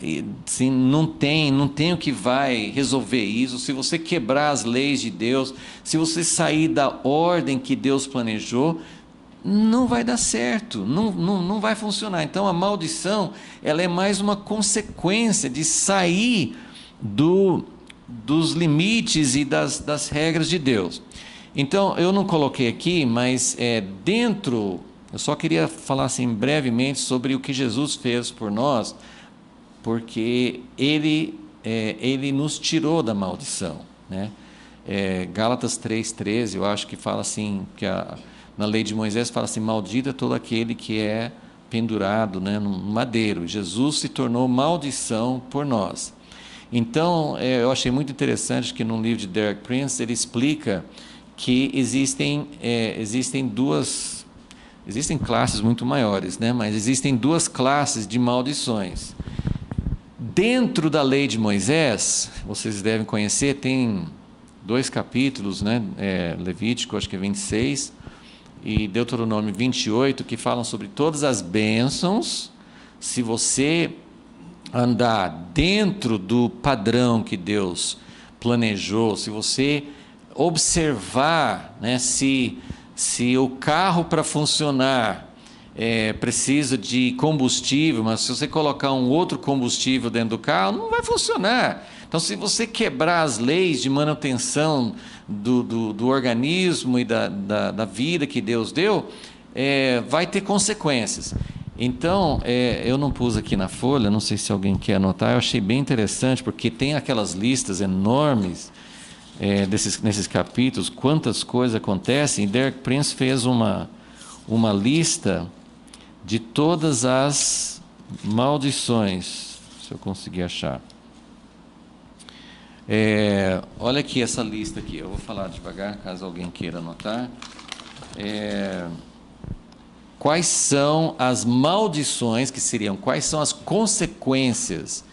assim, não tem, não tem o que vai resolver isso. Se você quebrar as leis de Deus, se você sair da ordem que Deus planejou, não vai dar certo, não, não, não vai funcionar. Então a maldição ela é mais uma consequência de sair do, dos limites e das, das regras de Deus. Então eu não coloquei aqui, mas é, dentro, eu só queria falar assim brevemente sobre o que Jesus fez por nós, porque ele, é, ele nos tirou da maldição. Né? É, Gálatas 3,13, eu acho que fala assim, que a na lei de Moisés fala assim: maldito é todo aquele que é pendurado né, no madeiro. Jesus se tornou maldição por nós. Então, é, eu achei muito interessante que num livro de Derek Prince ele explica que existem, é, existem duas existem classes muito maiores, né? Mas existem duas classes de maldições. Dentro da lei de Moisés, vocês devem conhecer, tem dois capítulos, né? É, Levítico, acho que é 26, e Deuteronômio 28 que falam sobre todas as bênçãos. Se você andar dentro do padrão que Deus planejou, se você observar né, se, se o carro para funcionar é, precisa de combustível, mas se você colocar um outro combustível dentro do carro, não vai funcionar. Então, se você quebrar as leis de manutenção do, do, do organismo e da, da, da, vida que Deus deu, é, vai ter consequências. Então, é, eu não pus aqui na folha, não sei se alguém quer anotar, eu achei bem interessante, porque tem aquelas listas enormes é, desses, nesses capítulos, quantas coisas acontecem, e Derek Prince fez uma, uma lista de todas as maldições, se eu conseguir achar. É, olha aqui essa lista aqui, eu vou falar devagar, caso alguém queira anotar. É, quais são as maldições que seriam, quais são as consequências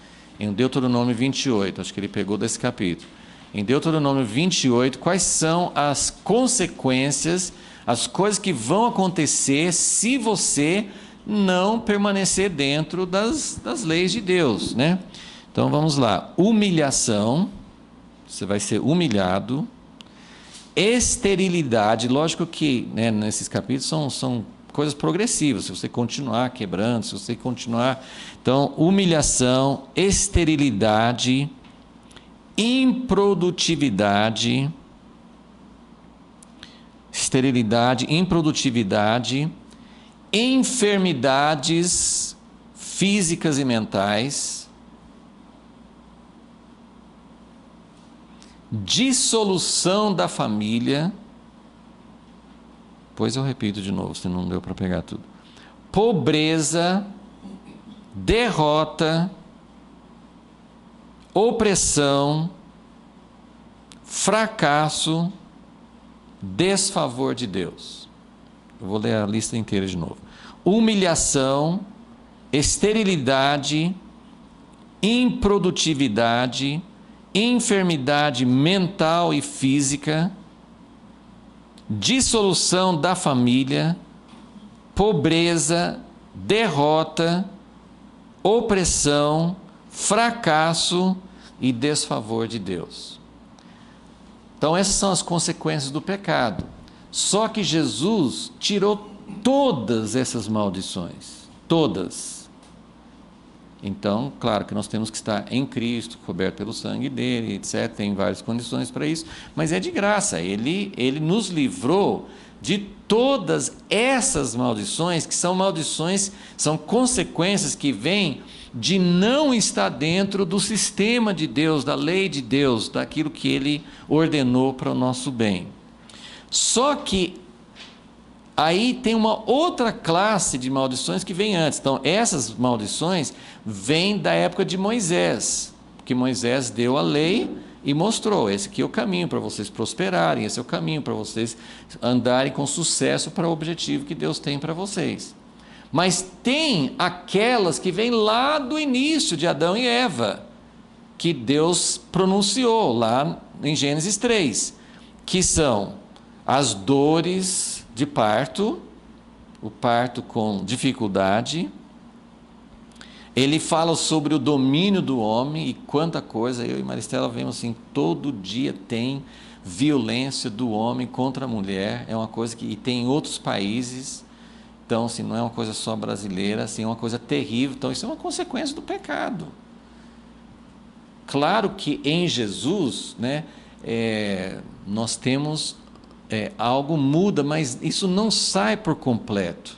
em Deuteronômio 28, acho que ele pegou desse capítulo. Em Deuteronômio 28, quais são as consequências, as coisas que vão acontecer se você não permanecer dentro das, das leis de Deus, né? Então vamos lá: humilhação, você vai ser humilhado. Esterilidade, lógico que né, nesses capítulos são, são coisas progressivas, se você continuar quebrando, se você continuar. Então, humilhação, esterilidade, improdutividade, esterilidade, improdutividade, enfermidades físicas e mentais dissolução da família. Pois eu repito de novo, se não deu para pegar tudo. Pobreza, derrota, opressão, fracasso, desfavor de Deus. Eu vou ler a lista inteira de novo. Humilhação, esterilidade, improdutividade, enfermidade mental e física, dissolução da família, pobreza, derrota, opressão, fracasso e desfavor de Deus. Então, essas são as consequências do pecado. Só que Jesus tirou todas essas maldições, todas. Então, claro que nós temos que estar em Cristo, coberto pelo sangue dele, etc. Tem várias condições para isso, mas é de graça. Ele, ele nos livrou de todas essas maldições, que são maldições, são consequências que vêm de não estar dentro do sistema de Deus, da lei de Deus, daquilo que ele ordenou para o nosso bem. Só que Aí tem uma outra classe de maldições que vem antes. Então, essas maldições vêm da época de Moisés, que Moisés deu a lei e mostrou: esse aqui é o caminho para vocês prosperarem, esse é o caminho para vocês andarem com sucesso para o objetivo que Deus tem para vocês. Mas tem aquelas que vêm lá do início de Adão e Eva, que Deus pronunciou lá em Gênesis 3, que são as dores de parto, o parto com dificuldade. Ele fala sobre o domínio do homem e quanta coisa. Eu e Maristela vemos assim: todo dia tem violência do homem contra a mulher. É uma coisa que e tem em outros países. Então, assim, não é uma coisa só brasileira, assim, é uma coisa terrível. Então, isso é uma consequência do pecado. Claro que em Jesus, né, é, nós temos é, algo muda, mas isso não sai por completo.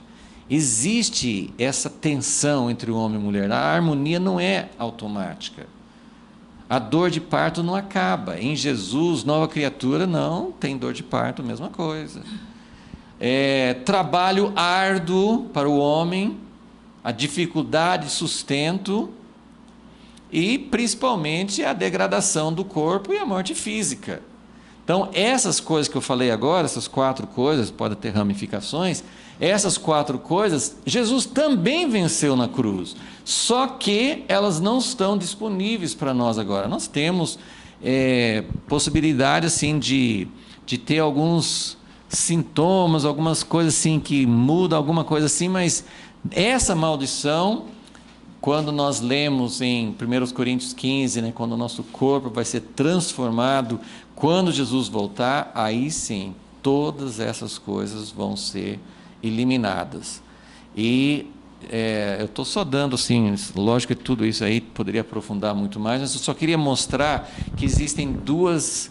Existe essa tensão entre o homem e a mulher. A harmonia não é automática. A dor de parto não acaba. Em Jesus, nova criatura, não tem dor de parto, mesma coisa. É, trabalho árduo para o homem, a dificuldade, sustento e principalmente a degradação do corpo e a morte física. Então, essas coisas que eu falei agora, essas quatro coisas, pode ter ramificações, essas quatro coisas, Jesus também venceu na cruz. Só que elas não estão disponíveis para nós agora. Nós temos é, possibilidade, assim, de, de ter alguns sintomas, algumas coisas assim que muda, alguma coisa assim, mas essa maldição, quando nós lemos em 1 Coríntios 15, né, quando o nosso corpo vai ser transformado quando Jesus voltar, aí sim, todas essas coisas vão ser eliminadas. E é, eu estou só dando, assim, lógico que tudo isso aí poderia aprofundar muito mais, mas eu só queria mostrar que existem duas,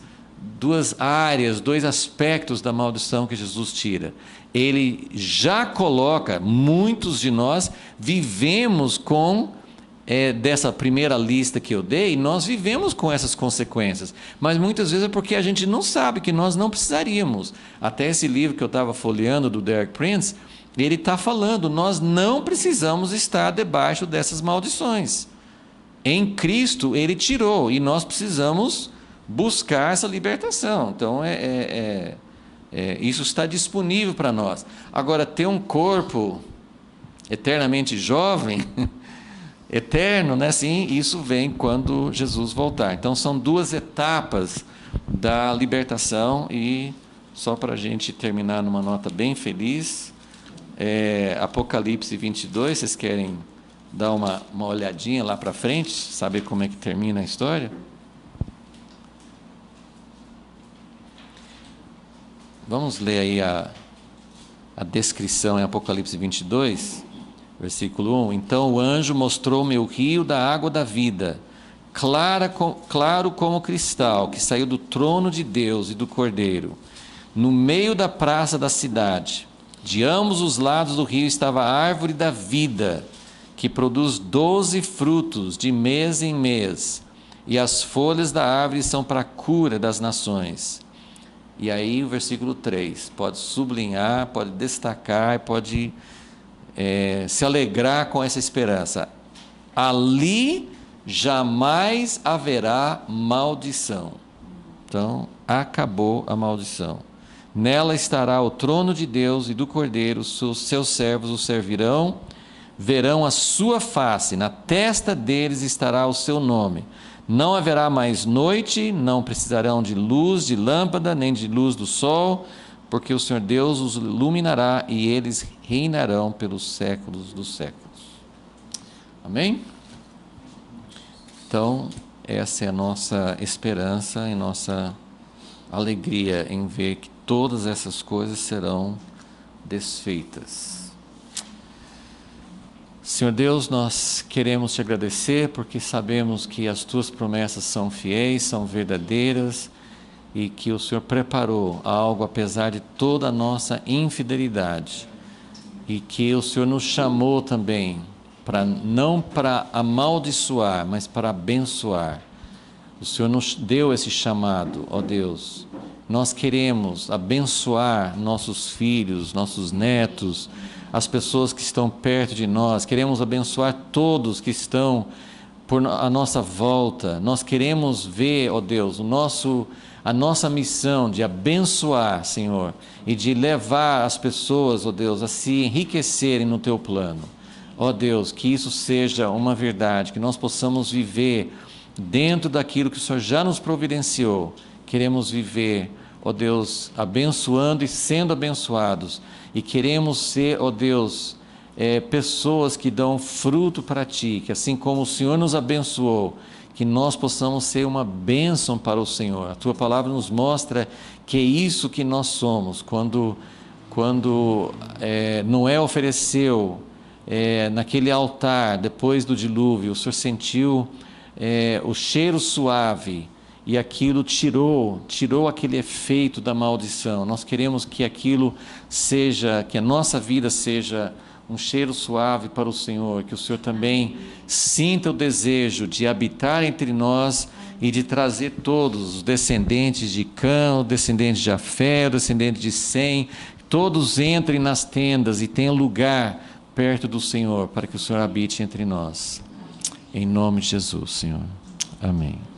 duas áreas, dois aspectos da maldição que Jesus tira. Ele já coloca, muitos de nós vivemos com é, dessa primeira lista que eu dei, nós vivemos com essas consequências. Mas muitas vezes é porque a gente não sabe que nós não precisaríamos. Até esse livro que eu estava folheando do Derek Prince, ele está falando: nós não precisamos estar debaixo dessas maldições. Em Cristo ele tirou e nós precisamos buscar essa libertação. Então é, é, é, é isso está disponível para nós. Agora ter um corpo eternamente jovem eterno, né? Sim, isso vem quando Jesus voltar. Então são duas etapas da libertação e só para a gente terminar numa nota bem feliz, é, Apocalipse 22, vocês querem dar uma, uma olhadinha lá para frente, saber como é que termina a história? Vamos ler aí a, a descrição em Apocalipse 22. Versículo 1: Então o anjo mostrou-me o rio da água da vida, clara, claro como cristal, que saiu do trono de Deus e do cordeiro, no meio da praça da cidade. De ambos os lados do rio estava a árvore da vida, que produz doze frutos de mês em mês, e as folhas da árvore são para a cura das nações. E aí o versículo 3, pode sublinhar, pode destacar, pode é, se alegrar com essa esperança. Ali jamais haverá maldição. Então, acabou a maldição. Nela estará o trono de Deus e do Cordeiro, seus servos o servirão, verão a sua face, na testa deles estará o seu nome. Não haverá mais noite, não precisarão de luz de lâmpada, nem de luz do sol, porque o Senhor Deus os iluminará e eles reinarão pelos séculos dos séculos. Amém? Então, essa é a nossa esperança e nossa alegria em ver que todas essas coisas serão desfeitas. Senhor Deus, nós queremos te agradecer porque sabemos que as tuas promessas são fiéis, são verdadeiras e que o Senhor preparou algo apesar de toda a nossa infidelidade e que o Senhor nos chamou também para não para amaldiçoar, mas para abençoar. O Senhor nos deu esse chamado, ó Deus. Nós queremos abençoar nossos filhos, nossos netos, as pessoas que estão perto de nós. Queremos abençoar todos que estão por a nossa volta. Nós queremos ver, ó Deus, o nosso a nossa missão de abençoar, Senhor, e de levar as pessoas, ó Deus, a se enriquecerem no teu plano. Ó Deus, que isso seja uma verdade, que nós possamos viver dentro daquilo que o Senhor já nos providenciou. Queremos viver, ó Deus, abençoando e sendo abençoados. E queremos ser, ó Deus, é, pessoas que dão fruto para ti, que assim como o Senhor nos abençoou, que nós possamos ser uma bênção para o Senhor. A tua palavra nos mostra que é isso que nós somos quando, quando é, Noé ofereceu é, naquele altar depois do dilúvio, o Senhor sentiu é, o cheiro suave e aquilo tirou, tirou aquele efeito da maldição. Nós queremos que aquilo seja, que a nossa vida seja um cheiro suave para o Senhor, que o Senhor também sinta o desejo de habitar entre nós e de trazer todos os descendentes de Cão, descendentes de Afé, descendentes de Sem, todos entrem nas tendas e tenham lugar perto do Senhor, para que o Senhor habite entre nós. Em nome de Jesus, Senhor. Amém.